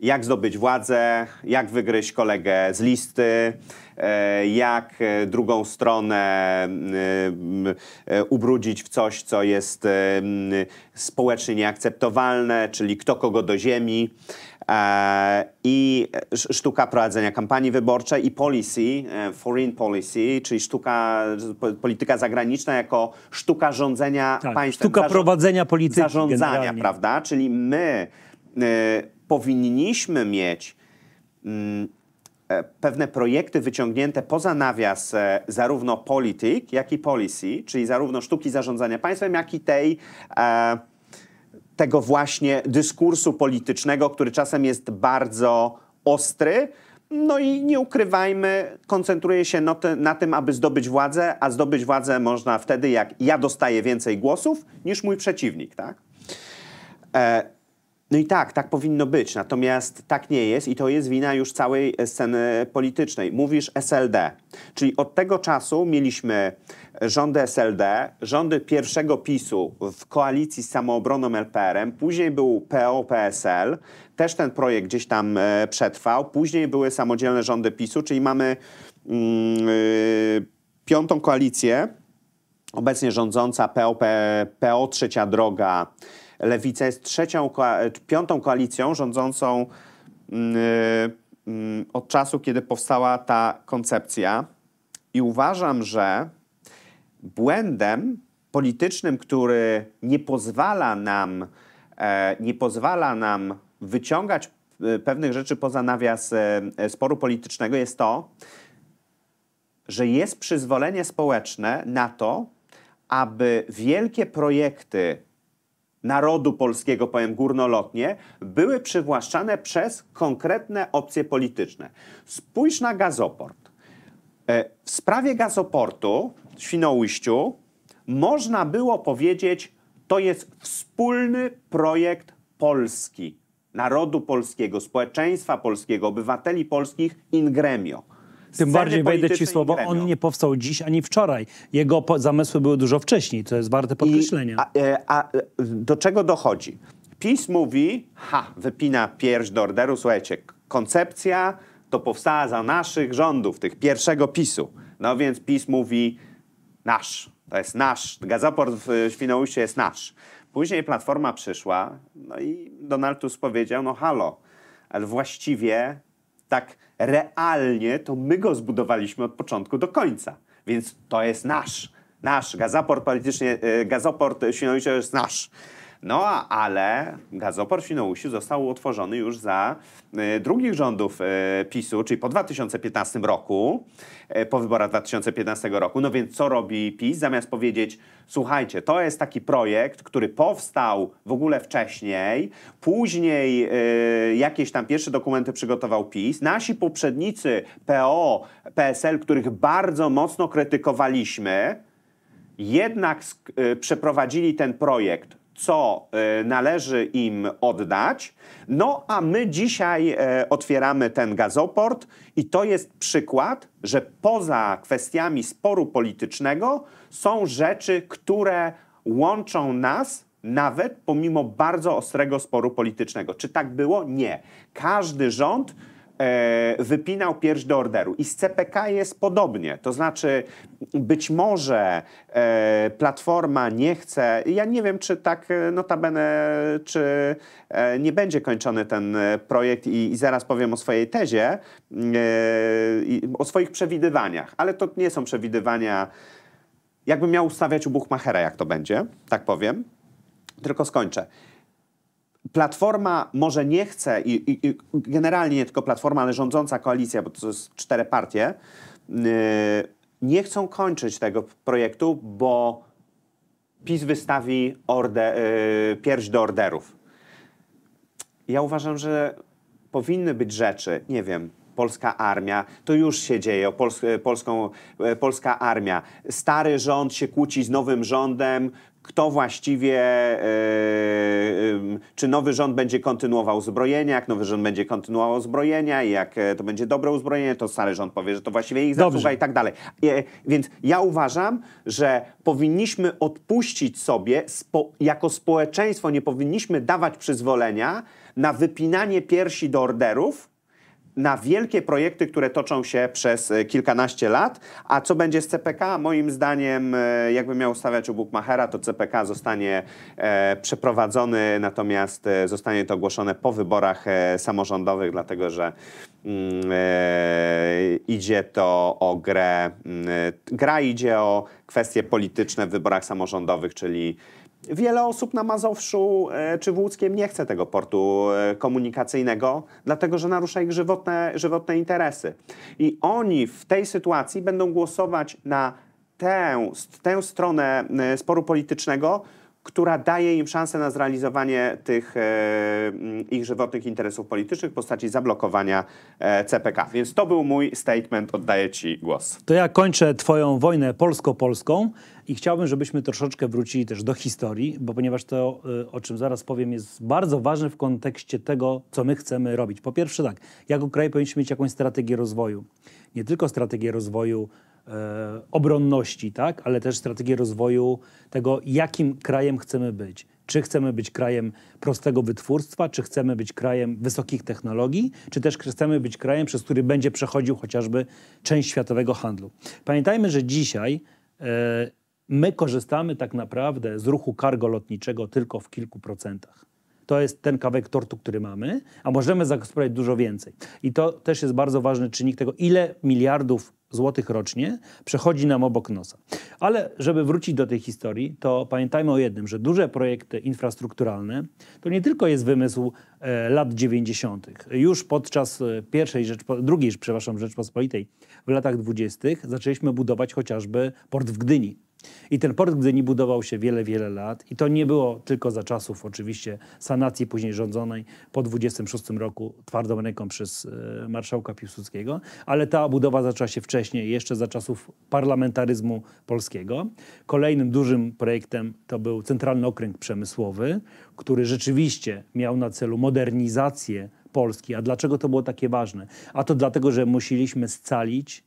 jak zdobyć władzę, jak wygryźć kolegę z listy, e, jak e, drugą stronę e, ubrudzić w coś, co jest społecznie nieakceptowalne, czyli kto kogo do ziemi. E, i sztuka prowadzenia kampanii wyborczej i policy, e, foreign policy, czyli sztuka, polityka zagraniczna jako sztuka rządzenia tak, państwem. Sztuka prowadzenia polityki Zarządzania, generalnie. prawda? Czyli my y, powinniśmy mieć y, pewne projekty wyciągnięte poza nawias zarówno polityk, jak i policy, czyli zarówno sztuki zarządzania państwem, jak i tej... Y, tego właśnie dyskursu politycznego, który czasem jest bardzo ostry. No i nie ukrywajmy, koncentruje się no na tym, aby zdobyć władzę, a zdobyć władzę można wtedy, jak ja dostaję więcej głosów niż mój przeciwnik, tak? E no i tak, tak powinno być, natomiast tak nie jest i to jest wina już całej e, sceny politycznej. Mówisz SLD, czyli od tego czasu mieliśmy rządy SLD, rządy pierwszego PiSu w koalicji z samoobroną LPR-em, później był PO-PSL, też ten projekt gdzieś tam e, przetrwał, później były samodzielne rządy PiSu, czyli mamy y, piątą koalicję, obecnie rządząca PO, PO Trzecia Droga, Lewica jest trzecią, piątą koalicją rządzącą y, y, od czasu, kiedy powstała ta koncepcja i uważam, że błędem politycznym, który nie pozwala nam, e, nie pozwala nam wyciągać e, pewnych rzeczy poza nawias e, sporu politycznego, jest to, że jest przyzwolenie społeczne na to, aby wielkie projekty narodu polskiego, powiem górnolotnie, były przywłaszczane przez konkretne opcje polityczne. Spójrz na gazoport. W sprawie gazoportu Świnoujściu można było powiedzieć, to jest wspólny projekt Polski, narodu polskiego, społeczeństwa polskiego, obywateli polskich in gremio. Tym bardziej wejdę ci słowo, on nie powstał dziś ani wczoraj. Jego zamysły były dużo wcześniej, to jest warte podkreślenia. I, a, e, a, e, do czego dochodzi? PiS mówi, ha, wypina pierś do orderu, słuchajcie, koncepcja to powstała za naszych rządów, tych pierwszego PiSu. No więc PiS mówi, Nasz. To jest nasz. Gazoport w Świnoujściu jest nasz. Później Platforma przyszła, no i Donald Tusk powiedział, no halo, ale właściwie tak realnie to my go zbudowaliśmy od początku do końca. Więc to jest nasz. Nasz. gazoport politycznie, y, gazoport Świnoujścia jest nasz. No ale gazopor w Świnoujściu został utworzony już za y, drugich rządów y, PiSu, czyli po 2015 roku, y, po wyborach 2015 roku. No więc co robi PiS? Zamiast powiedzieć, słuchajcie, to jest taki projekt, który powstał w ogóle wcześniej, później jakieś tam pierwsze dokumenty przygotował PiS, nasi poprzednicy PO, PSL, których bardzo mocno krytykowaliśmy, jednak przeprowadzili ten projekt co e, należy im oddać. No a my dzisiaj e, otwieramy ten gazoport i to jest przykład, że poza kwestiami sporu politycznego są rzeczy, które łączą nas nawet pomimo bardzo ostrego sporu politycznego. Czy tak było? Nie. Każdy rząd E, wypinał pierś do orderu. I z CPK jest podobnie. To znaczy, być może e, Platforma nie chce, ja nie wiem, czy tak e, notabene, czy nie będzie kończony ten projekt i, i zaraz powiem o swojej tezie, o swoich przewidywaniach, ale to nie są przewidywania, jakbym miał ustawiać u Buchmachera, jak to będzie, tak powiem. Tylko skończę. Platforma może nie chce i, i, i generalnie nie tylko Platforma, ale rządząca koalicja, bo to jest cztery partie, yy, nie chcą kończyć tego projektu, bo PiS wystawi orde, yy, pierś do orderów. Ja uważam, że powinny być rzeczy, nie wiem, polska armia, to już się dzieje, Pols polską, e, polska armia. Stary rząd się kłóci z nowym rządem, kto właściwie, e, czy nowy rząd będzie kontynuował uzbrojenia, jak nowy rząd będzie kontynuował uzbrojenia i jak e, to będzie dobre uzbrojenie, to stary rząd powie, że to właściwie ich zasługa i tak dalej. E, więc ja uważam, że powinniśmy odpuścić sobie, jako społeczeństwo nie powinniśmy dawać przyzwolenia na wypinanie piersi do orderów, na wielkie projekty, które toczą się przez e, kilkanaście lat. A co będzie z CPK? Moim zdaniem, e, jakby miał stawiać u Buchmachera, to CPK zostanie e, przeprowadzony, natomiast zostanie to ogłoszone po wyborach samorządowych, dlatego że mm, idzie to o grę, mm, gra idzie o kwestie polityczne w wyborach samorządowych, czyli Wiele osób na Mazowszu e, czy w Łódzkiem nie chce tego portu e, komunikacyjnego, dlatego że narusza ich żywotne, żywotne interesy. I oni w tej sytuacji będą głosować na tę, tę stronę e, sporu politycznego, która daje im szansę na zrealizowanie tych e, mm, ich żywotnych interesów politycznych w postaci zablokowania e, CPK. Więc to był mój statement, oddaję Ci głos. To ja kończę Twoją wojnę polsko-polską i chciałbym, żebyśmy troszeczkę wrócili też do historii, bo ponieważ to, e, o czym zaraz powiem, jest bardzo ważne w kontekście tego, co my chcemy robić. Po pierwsze tak, jako kraj powinniśmy mieć jakąś strategię rozwoju. Nie tylko strategię rozwoju E, obronności, tak, ale też strategię rozwoju tego, jakim krajem chcemy być. Czy chcemy być krajem prostego wytwórstwa, czy chcemy być krajem wysokich technologii, czy też chcemy być krajem, przez który będzie przechodził chociażby część światowego handlu. Pamiętajmy, że dzisiaj e, my korzystamy tak naprawdę z ruchu cargo lotniczego tylko w kilku procentach. To jest ten kawałek tortu, który mamy, a możemy zagospodarować dużo więcej. I to też jest bardzo ważny czynnik tego, ile miliardów złotych rocznie przechodzi nam obok nosa. Ale żeby wrócić do tej historii, to pamiętajmy o jednym, że duże projekty infrastrukturalne to nie tylko jest wymysł e, lat 90. Już podczas e, pierwszej Rzeczpo drugiej, przepraszam, Rzeczpospolitej w latach 20. zaczęliśmy budować chociażby port w Gdyni i ten port Gdyni budował się wiele, wiele lat i to nie było tylko za czasów oczywiście sanacji później rządzonej po 26 roku twardą ręką przez e, marszałka Piłsudskiego, ale ta budowa zaczęła się wcześniej, jeszcze za czasów parlamentaryzmu polskiego. Kolejnym dużym projektem to był Centralny Okręg Przemysłowy, który rzeczywiście miał na celu modernizację Polski. A dlaczego to było takie ważne? A to dlatego, że musieliśmy scalić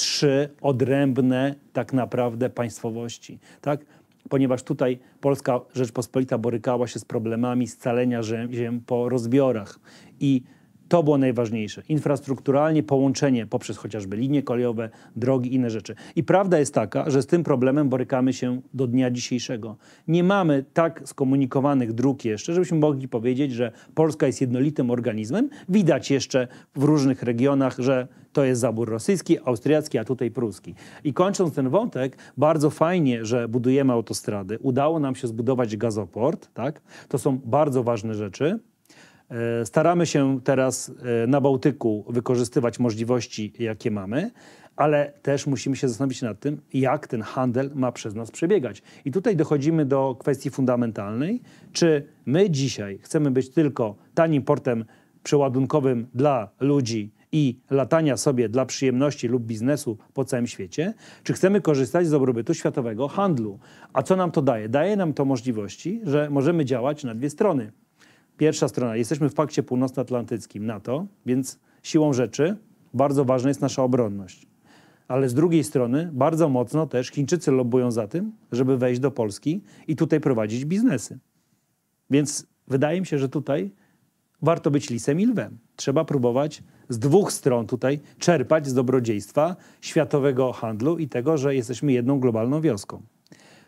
trzy odrębne tak naprawdę państwowości. Tak? Ponieważ tutaj Polska Rzeczpospolita borykała się z problemami scalenia ziem po rozbiorach i to było najważniejsze. Infrastrukturalnie połączenie poprzez chociażby linie kolejowe, drogi, inne rzeczy. I prawda jest taka, że z tym problemem borykamy się do dnia dzisiejszego. Nie mamy tak skomunikowanych dróg jeszcze, żebyśmy mogli powiedzieć, że Polska jest jednolitym organizmem. Widać jeszcze w różnych regionach, że to jest zabór rosyjski, austriacki, a tutaj pruski. I kończąc ten wątek, bardzo fajnie, że budujemy autostrady. Udało nam się zbudować gazoport, tak? To są bardzo ważne rzeczy. E, staramy się teraz e, na Bałtyku wykorzystywać możliwości, jakie mamy, ale też musimy się zastanowić nad tym, jak ten handel ma przez nas przebiegać. I tutaj dochodzimy do kwestii fundamentalnej, czy my dzisiaj chcemy być tylko tanim portem przeładunkowym dla ludzi i latania sobie dla przyjemności lub biznesu po całym świecie, czy chcemy korzystać z dobrobytu światowego handlu. A co nam to daje? Daje nam to możliwości, że możemy działać na dwie strony. Pierwsza strona. Jesteśmy w Pakcie Północnoatlantyckim NATO, więc siłą rzeczy bardzo ważna jest nasza obronność. Ale z drugiej strony bardzo mocno też Chińczycy lobują za tym, żeby wejść do Polski i tutaj prowadzić biznesy. Więc wydaje mi się, że tutaj warto być lisem i lwem. Trzeba próbować z dwóch stron tutaj czerpać z dobrodziejstwa światowego handlu i tego, że jesteśmy jedną globalną wioską.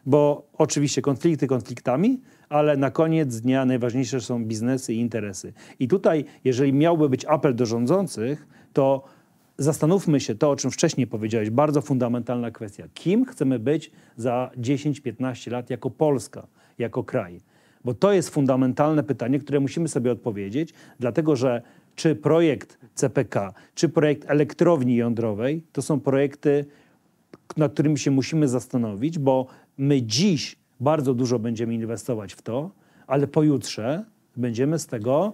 Bo oczywiście konflikty konfliktami, ale na koniec dnia najważniejsze są biznesy i interesy. I tutaj, jeżeli miałby być apel do rządzących, to zastanówmy się to, o czym wcześniej powiedziałeś, bardzo fundamentalna kwestia. Kim chcemy być za 10-15 lat jako Polska, jako kraj? Bo to jest fundamentalne pytanie, które musimy sobie odpowiedzieć, dlatego że czy projekt CPK, czy projekt elektrowni jądrowej to są projekty, nad którymi się musimy zastanowić, bo my dziś bardzo dużo będziemy inwestować w to, ale pojutrze będziemy z tego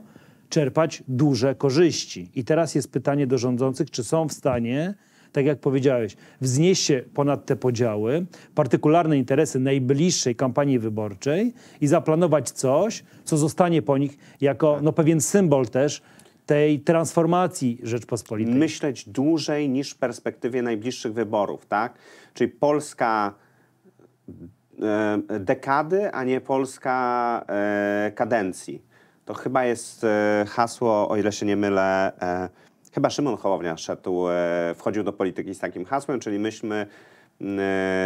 czerpać duże korzyści. I teraz jest pytanie do rządzących, czy są w stanie, tak jak powiedziałeś, wznieść się ponad te podziały, partykularne interesy najbliższej kampanii wyborczej i zaplanować coś, co zostanie po nich jako no, pewien symbol też tej transformacji Rzeczpospolitej. Myśleć dłużej niż w perspektywie najbliższych wyborów, tak? Czyli Polska E, dekady, a nie Polska e, kadencji. To chyba jest e, hasło, o ile się nie mylę, chyba Szymon Hołownia szedł, wchodził do polityki z takim hasłem, czyli myśmy,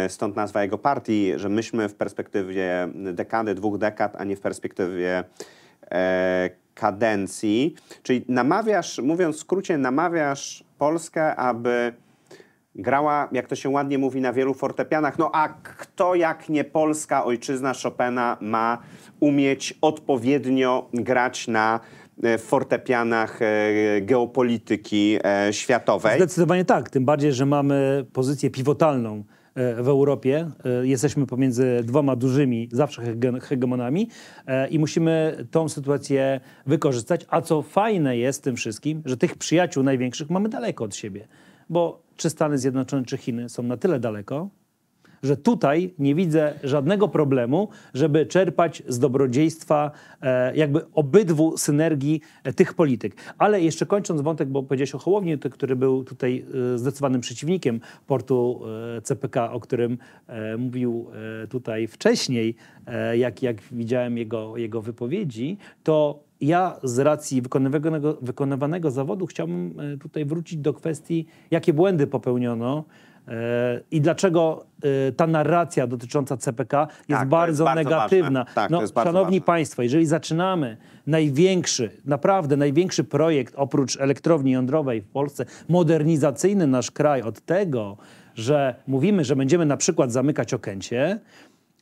stąd nazwa jego partii, że myśmy w perspektywie dekady, dwóch dekad, a nie w perspektywie kadencji. Czyli namawiasz, mówiąc w skrócie, namawiasz Polskę, aby grała, jak to się ładnie mówi, na wielu fortepianach. No a kto jak nie polska ojczyzna Chopina ma umieć odpowiednio grać na e, fortepianach e, geopolityki e, światowej? Zdecydowanie tak, tym bardziej, że mamy pozycję pivotalną w Europie. Jesteśmy pomiędzy dwoma dużymi zawsze hegemonami i musimy tą sytuację wykorzystać. A co fajne jest tym wszystkim, że tych przyjaciół największych mamy daleko od siebie. Bo czy Stany Zjednoczone, czy Chiny są na tyle daleko, że tutaj nie widzę żadnego problemu, żeby czerpać z dobrodziejstwa e, jakby obydwu synergii e, tych polityk. Ale jeszcze kończąc wątek, bo powiedziałeś o Hołowni, który był tutaj e, zdecydowanym przeciwnikiem portu CPK, o którym mówił tutaj wcześniej, jak, jak widziałem jego, jego wypowiedzi, to ja z racji wykonywanego, wykonywanego zawodu chciałbym e, tutaj wrócić do kwestii, jakie błędy popełniono e, i dlaczego e, ta narracja dotycząca CPK jest, tak, bardzo, jest bardzo, negatywna. Tak, no, szanowni ważne. Państwo, jeżeli zaczynamy największy, naprawdę największy projekt oprócz elektrowni jądrowej w Polsce, modernizacyjny nasz kraj od tego, że mówimy, że będziemy na przykład zamykać Okęcie,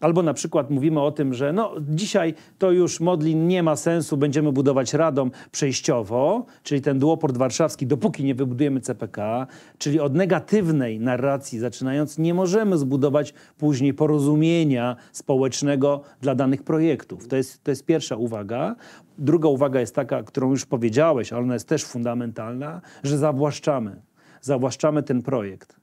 Albo na przykład mówimy o tym, że no, dzisiaj to już Modlin nie ma sensu, będziemy budować Radom przejściowo, czyli ten duoport warszawski, dopóki nie wybudujemy CPK, czyli od negatywnej narracji zaczynając, nie możemy zbudować później porozumienia społecznego dla danych projektów. To jest, to jest pierwsza uwaga. Druga uwaga jest taka, którą już powiedziałeś, ale ona jest też fundamentalna, że zawłaszczamy. Zawłaszczamy ten projekt.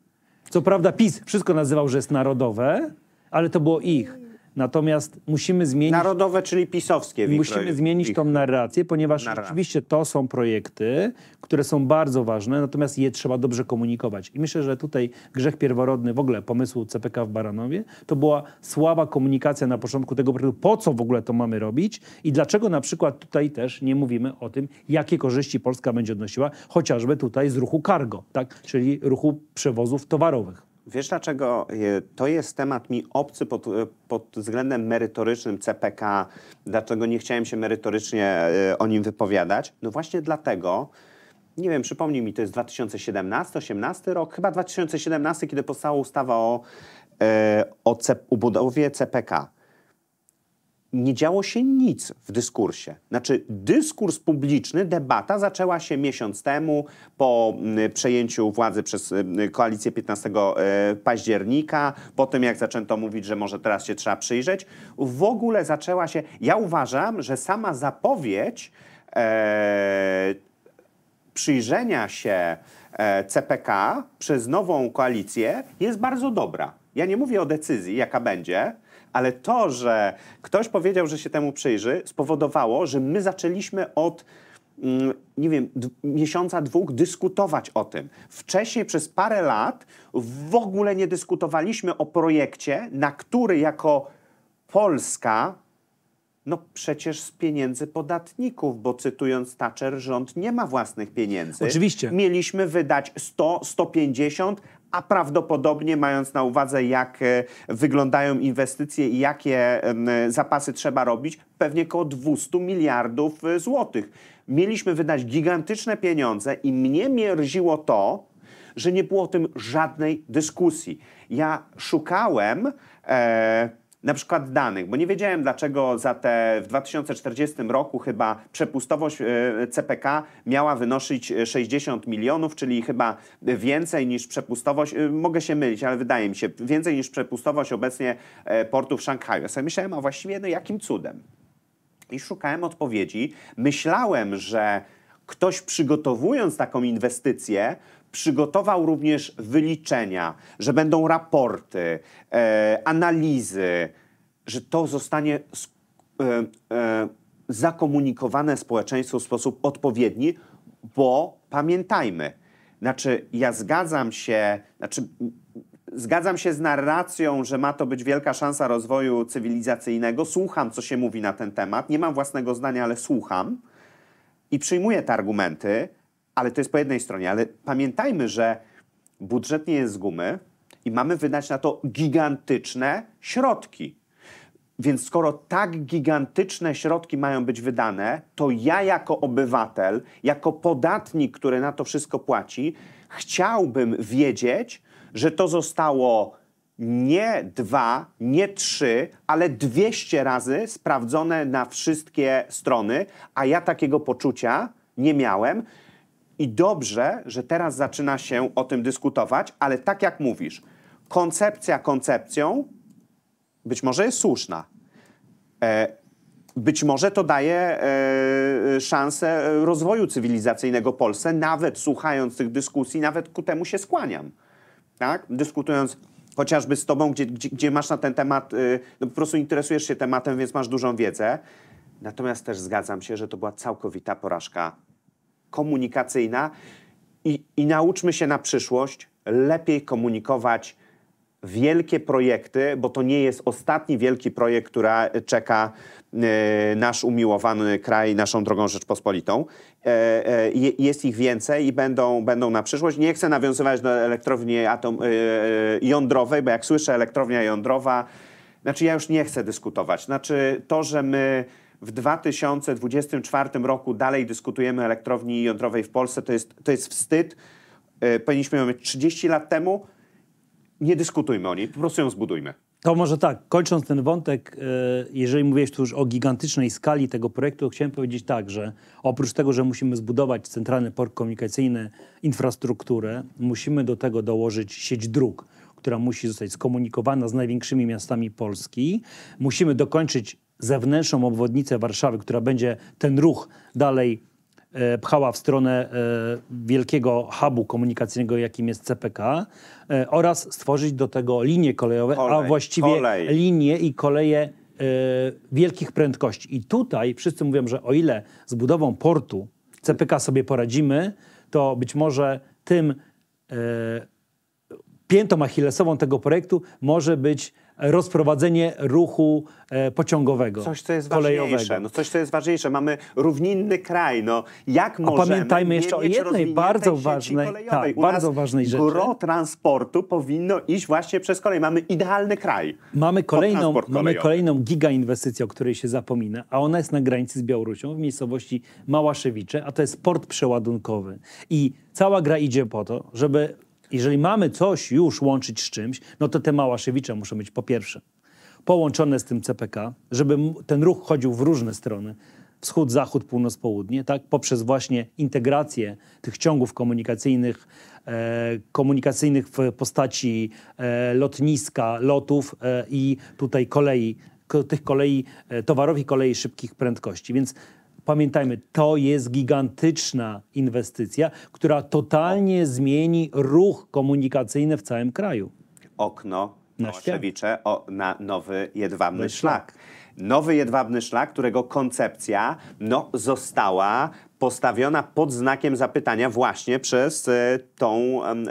Co prawda PiS wszystko nazywał, że jest narodowe, ale to było ich. Natomiast musimy zmienić... Narodowe, czyli pisowskie. musimy zmienić ich. tą narrację, ponieważ Narra. rzeczywiście to są projekty, które są bardzo ważne, natomiast je trzeba dobrze komunikować. I myślę, że tutaj grzech pierworodny w ogóle pomysłu CPK w Baranowie to była słaba komunikacja na początku tego projektu, po co w ogóle to mamy robić i dlaczego na przykład tutaj też nie mówimy o tym, jakie korzyści Polska będzie odnosiła, chociażby tutaj z ruchu cargo, tak? czyli ruchu przewozów towarowych. Wiesz dlaczego e, to jest temat mi obcy pod, e, pod, względem merytorycznym CPK, dlaczego nie chciałem się merytorycznie e, o nim wypowiadać? No właśnie dlatego, nie wiem, przypomnij mi, to jest 2017-18 rok, chyba 2017, kiedy powstała ustawa o, o ubudowie CPK nie działo się nic w dyskursie. Znaczy, dyskurs publiczny, debata zaczęła się miesiąc temu po mm, przejęciu władzy przez mm, koalicję 15 e, października, po tym jak zaczęto mówić, że może teraz się trzeba przyjrzeć. W ogóle zaczęła się. Ja uważam, że sama zapowiedź e, przyjrzenia się e, CPK przez nową koalicję jest bardzo dobra. Ja nie mówię o decyzji, jaka będzie ale to, że ktoś powiedział, że się temu przyjrzy, spowodowało, że my zaczęliśmy od mm, nie wiem, miesiąca, dwóch dyskutować o tym. Wcześniej przez parę lat w ogóle nie dyskutowaliśmy o projekcie, na który jako Polska, no przecież z pieniędzy podatników, bo cytując Thatcher, rząd nie ma własnych pieniędzy. Oczywiście. Mieliśmy wydać 100, 150, a prawdopodobnie mając na uwadze, jak e, wyglądają inwestycje i jakie zapasy trzeba robić, pewnie około 200 miliardów e, złotych. Mieliśmy wydać gigantyczne pieniądze i mnie mierziło to, że nie było o tym żadnej dyskusji. Ja szukałem. E, na przykład danych, bo nie wiedziałem dlaczego za te w 2040 roku chyba przepustowość e, CPK miała wynosić 60 e, milionów, czyli chyba więcej niż przepustowość, e, mogę się mylić, ale wydaje mi się, więcej niż przepustowość obecnie portu w Szanghaju. Ja sobie myślałem, a właściwie no jakim cudem? I szukałem odpowiedzi. Myślałem, że ktoś przygotowując taką inwestycję, przygotował również wyliczenia, że będą raporty, e, analizy, że to zostanie e, e, zakomunikowane społeczeństwu w sposób odpowiedni, bo pamiętajmy, znaczy ja zgadzam się, znaczy zgadzam się z narracją, że ma to być wielka szansa rozwoju cywilizacyjnego. Słucham, co się mówi na ten temat. Nie mam własnego zdania, ale słucham i przyjmuję te argumenty, ale to jest po jednej stronie, ale pamiętajmy, że budżet nie jest z gumy i mamy wydać na to gigantyczne środki. Więc skoro tak gigantyczne środki mają być wydane, to ja jako obywatel, jako podatnik, który na to wszystko płaci, chciałbym wiedzieć, że to zostało nie dwa, nie trzy, ale dwieście razy sprawdzone na wszystkie strony, a ja takiego poczucia nie miałem, i dobrze, że teraz zaczyna się o tym dyskutować, ale tak jak mówisz, koncepcja koncepcją być może jest słuszna. E, być może to daje e, szansę rozwoju cywilizacyjnego Polsce, nawet słuchając tych dyskusji, nawet ku temu się skłaniam. Tak? Dyskutując chociażby z tobą, gdzie, gdzie, gdzie masz na ten temat, y, no po prostu interesujesz się tematem, więc masz dużą wiedzę. Natomiast też zgadzam się, że to była całkowita porażka komunikacyjna i, i nauczmy się na przyszłość lepiej komunikować wielkie projekty, bo to nie jest ostatni wielki projekt, który czeka y, nasz umiłowany kraj, naszą drogą Rzeczpospolitą. Y, y, jest ich więcej i będą, będą na przyszłość. Nie chcę nawiązywać do elektrowni atom, jądrowej, bo jak słyszę elektrownia jądrowa, znaczy ja już nie chcę dyskutować. Znaczy to, że my w 2024 roku dalej dyskutujemy o elektrowni jądrowej w Polsce, to jest, to jest wstyd. E, powinniśmy ją mieć 30 lat temu. Nie dyskutujmy o niej, po prostu ją zbudujmy. To może tak, kończąc ten wątek, e, jeżeli mówisz tu już o gigantycznej skali tego projektu, chciałem powiedzieć tak, że oprócz tego, że musimy zbudować centralny port komunikacyjny, infrastrukturę, musimy do tego dołożyć sieć dróg, która musi zostać skomunikowana z największymi miastami Polski. Musimy dokończyć zewnętrzną obwodnicę Warszawy, która będzie ten ruch dalej e, pchała w stronę e, wielkiego hubu komunikacyjnego, jakim jest CPK, e, oraz stworzyć do tego linie kolejowe, kolej, a właściwie kolej. linie i koleje e, wielkich prędkości. I tutaj wszyscy mówią, że o ile z budową portu CPK sobie poradzimy, to być może tym e, piętą achillesową tego projektu może być rozprowadzenie ruchu e, pociągowego, coś, co jest kolejowego. Ważniejsze. No coś, co jest ważniejsze. Mamy równinny kraj. No, jak A pamiętajmy jeszcze o jednej bardzo ważnej, tak, bardzo ważnej rzeczy. Gro transportu powinno iść właśnie przez kolej. Mamy idealny kraj. Mamy kolejną, mamy kolejną giga inwestycję, o której się zapomina, a ona jest na granicy z Białorusią w miejscowości Małaszewicze, a to jest port przeładunkowy. I cała gra idzie po to, żeby jeżeli mamy coś już łączyć z czymś, no to te Małaszewicze muszą być po pierwsze połączone z tym CPK, żeby ten ruch chodził w różne strony, wschód, zachód, północ, południe, tak? poprzez właśnie integrację tych ciągów komunikacyjnych, e, komunikacyjnych w postaci e, lotniska, lotów e, i tutaj kolei, tych kolei, e, towarowych kolei szybkich prędkości. Więc Pamiętajmy, to jest gigantyczna inwestycja, która totalnie zmieni ruch komunikacyjny w całym kraju. Okno na o, na nowy jedwabny Bez szlak. Nowy jedwabny szlak, którego koncepcja no, została postawiona pod znakiem zapytania właśnie przez y, tą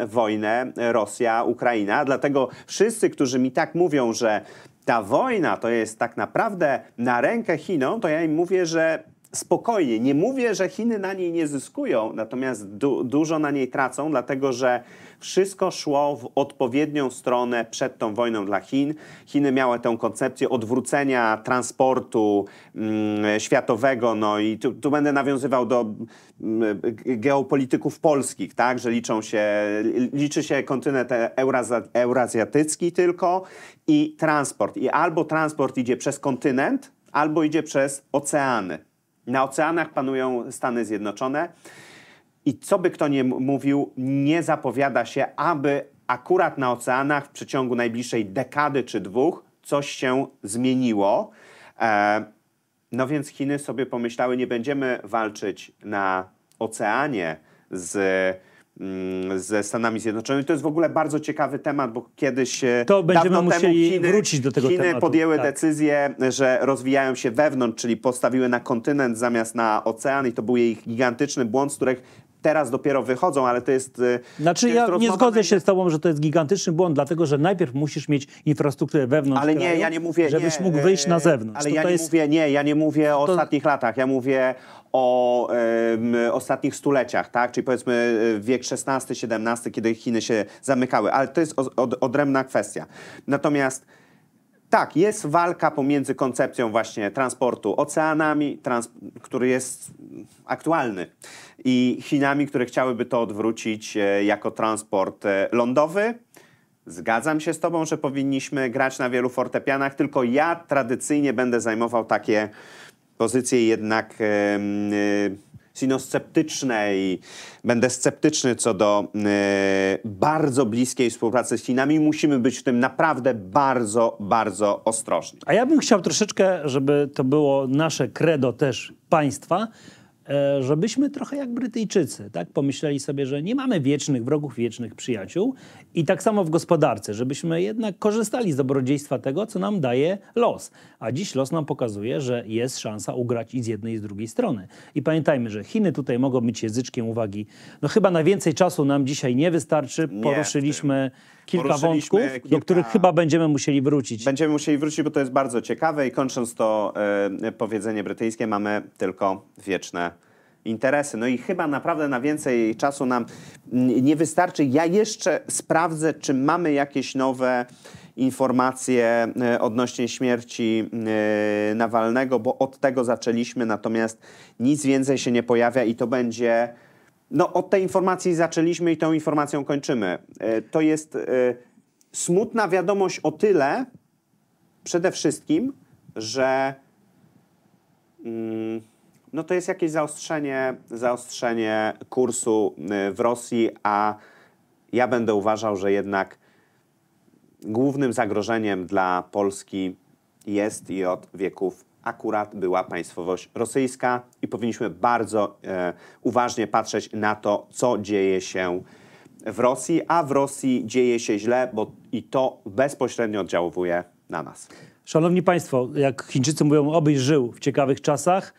y, wojnę Rosja-Ukraina. Dlatego wszyscy, którzy mi tak mówią, że ta wojna to jest tak naprawdę na rękę Chinom, to ja im mówię, że spokojnie. Nie mówię, że Chiny na niej nie zyskują, natomiast du dużo na niej tracą, dlatego że wszystko szło w odpowiednią stronę przed tą wojną dla Chin. Chiny miały tę koncepcję odwrócenia transportu mm, światowego, no i tu, tu będę nawiązywał do mm, geopolityków polskich, tak, że liczą się, liczy się kontynent e, euraz eurazjatycki tylko i transport. I albo transport idzie przez kontynent, albo idzie przez oceany. Na oceanach panują Stany Zjednoczone. I co by kto nie mówił, nie zapowiada się, aby akurat na oceanach w przeciągu najbliższej dekady czy dwóch coś się zmieniło. E, no więc Chiny sobie pomyślały, nie będziemy walczyć na oceanie z Mm, ze Stanami Zjednoczonymi. To jest w ogóle bardzo ciekawy temat, bo kiedyś e, to będziemy dawno musieli Chiny, wrócić do tego Chiny tematu. podjęły tak. decyzję, że rozwijają się wewnątrz, czyli postawiły na kontynent zamiast na ocean i to był ich gigantyczny błąd, z których teraz dopiero wychodzą, ale to jest... E, znaczy to jest ja rozmowa, nie zgodzę się z tobą, że to jest gigantyczny błąd, dlatego że najpierw musisz mieć infrastrukturę wewnątrz Ale nie, kraju, ja nie mówię... Żebyś nie, mógł e, wyjść na zewnątrz. Ale to ja to nie jest... mówię, nie, ja nie mówię o ostatnich latach, ja mówię o ostatnich stuleciach, tak? czyli powiedzmy e, wiek XVI-XVII, kiedy Chiny się zamykały, ale to jest od, odrębna kwestia. Natomiast tak, jest walka pomiędzy koncepcją właśnie transportu oceanami, trans który jest aktualny, i Chinami, które chciałyby to odwrócić e, jako transport e, lądowy. Zgadzam się z Tobą, że powinniśmy grać na wielu fortepianach, tylko ja tradycyjnie będę zajmował takie pozycje jednak e, sinosceptyczne i będę sceptyczny co do e, bardzo bliskiej współpracy z Chinami. Musimy być w tym naprawdę bardzo, bardzo ostrożni. A ja bym chciał troszeczkę, żeby to było nasze credo też państwa, E, żebyśmy trochę jak Brytyjczycy, tak? Pomyśleli sobie, że nie mamy wiecznych wrogów, wiecznych przyjaciół i tak samo w gospodarce, żebyśmy jednak korzystali z dobrodziejstwa tego, co nam daje los. A dziś los nam pokazuje, że jest szansa ugrać i z jednej i z drugiej strony. I pamiętajmy, że Chiny tutaj mogą być języczkiem uwagi. No chyba na więcej czasu nam dzisiaj nie wystarczy. Poruszyliśmy kilka wątków, kilka... do których chyba będziemy musieli wrócić. Będziemy musieli wrócić, bo to jest bardzo ciekawe i kończąc to y, powiedzenie brytyjskie, mamy tylko wieczne interesy. No i chyba naprawdę na więcej czasu nam nie wystarczy. Ja jeszcze sprawdzę, czy mamy jakieś nowe informacje e, odnośnie śmierci e, Nawalnego, bo od tego zaczęliśmy, natomiast nic więcej się nie pojawia i to będzie no, od tej informacji zaczęliśmy i tą informacją kończymy. E, to jest e, smutna wiadomość o tyle, przede wszystkim, że mm, no to jest jakieś zaostrzenie, zaostrzenie kursu e, w Rosji, a ja będę uważał, że jednak głównym zagrożeniem dla Polski jest i od wieków akurat była państwowość rosyjska i powinniśmy bardzo e, uważnie patrzeć na to, co dzieje się w Rosji, a w Rosji dzieje się źle, bo i to bezpośrednio oddziałuje na nas. Szanowni Państwo, jak Chińczycy mówią, obyś żył w ciekawych czasach,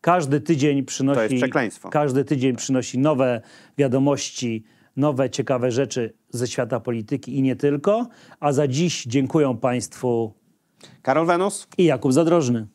każdy tydzień przynosi, Każdy tydzień przynosi nowe wiadomości, nowe ciekawe rzeczy ze świata polityki i nie tylko. A za dziś dziękuję Państwu Karol Wenus i Jakub Zadrożny.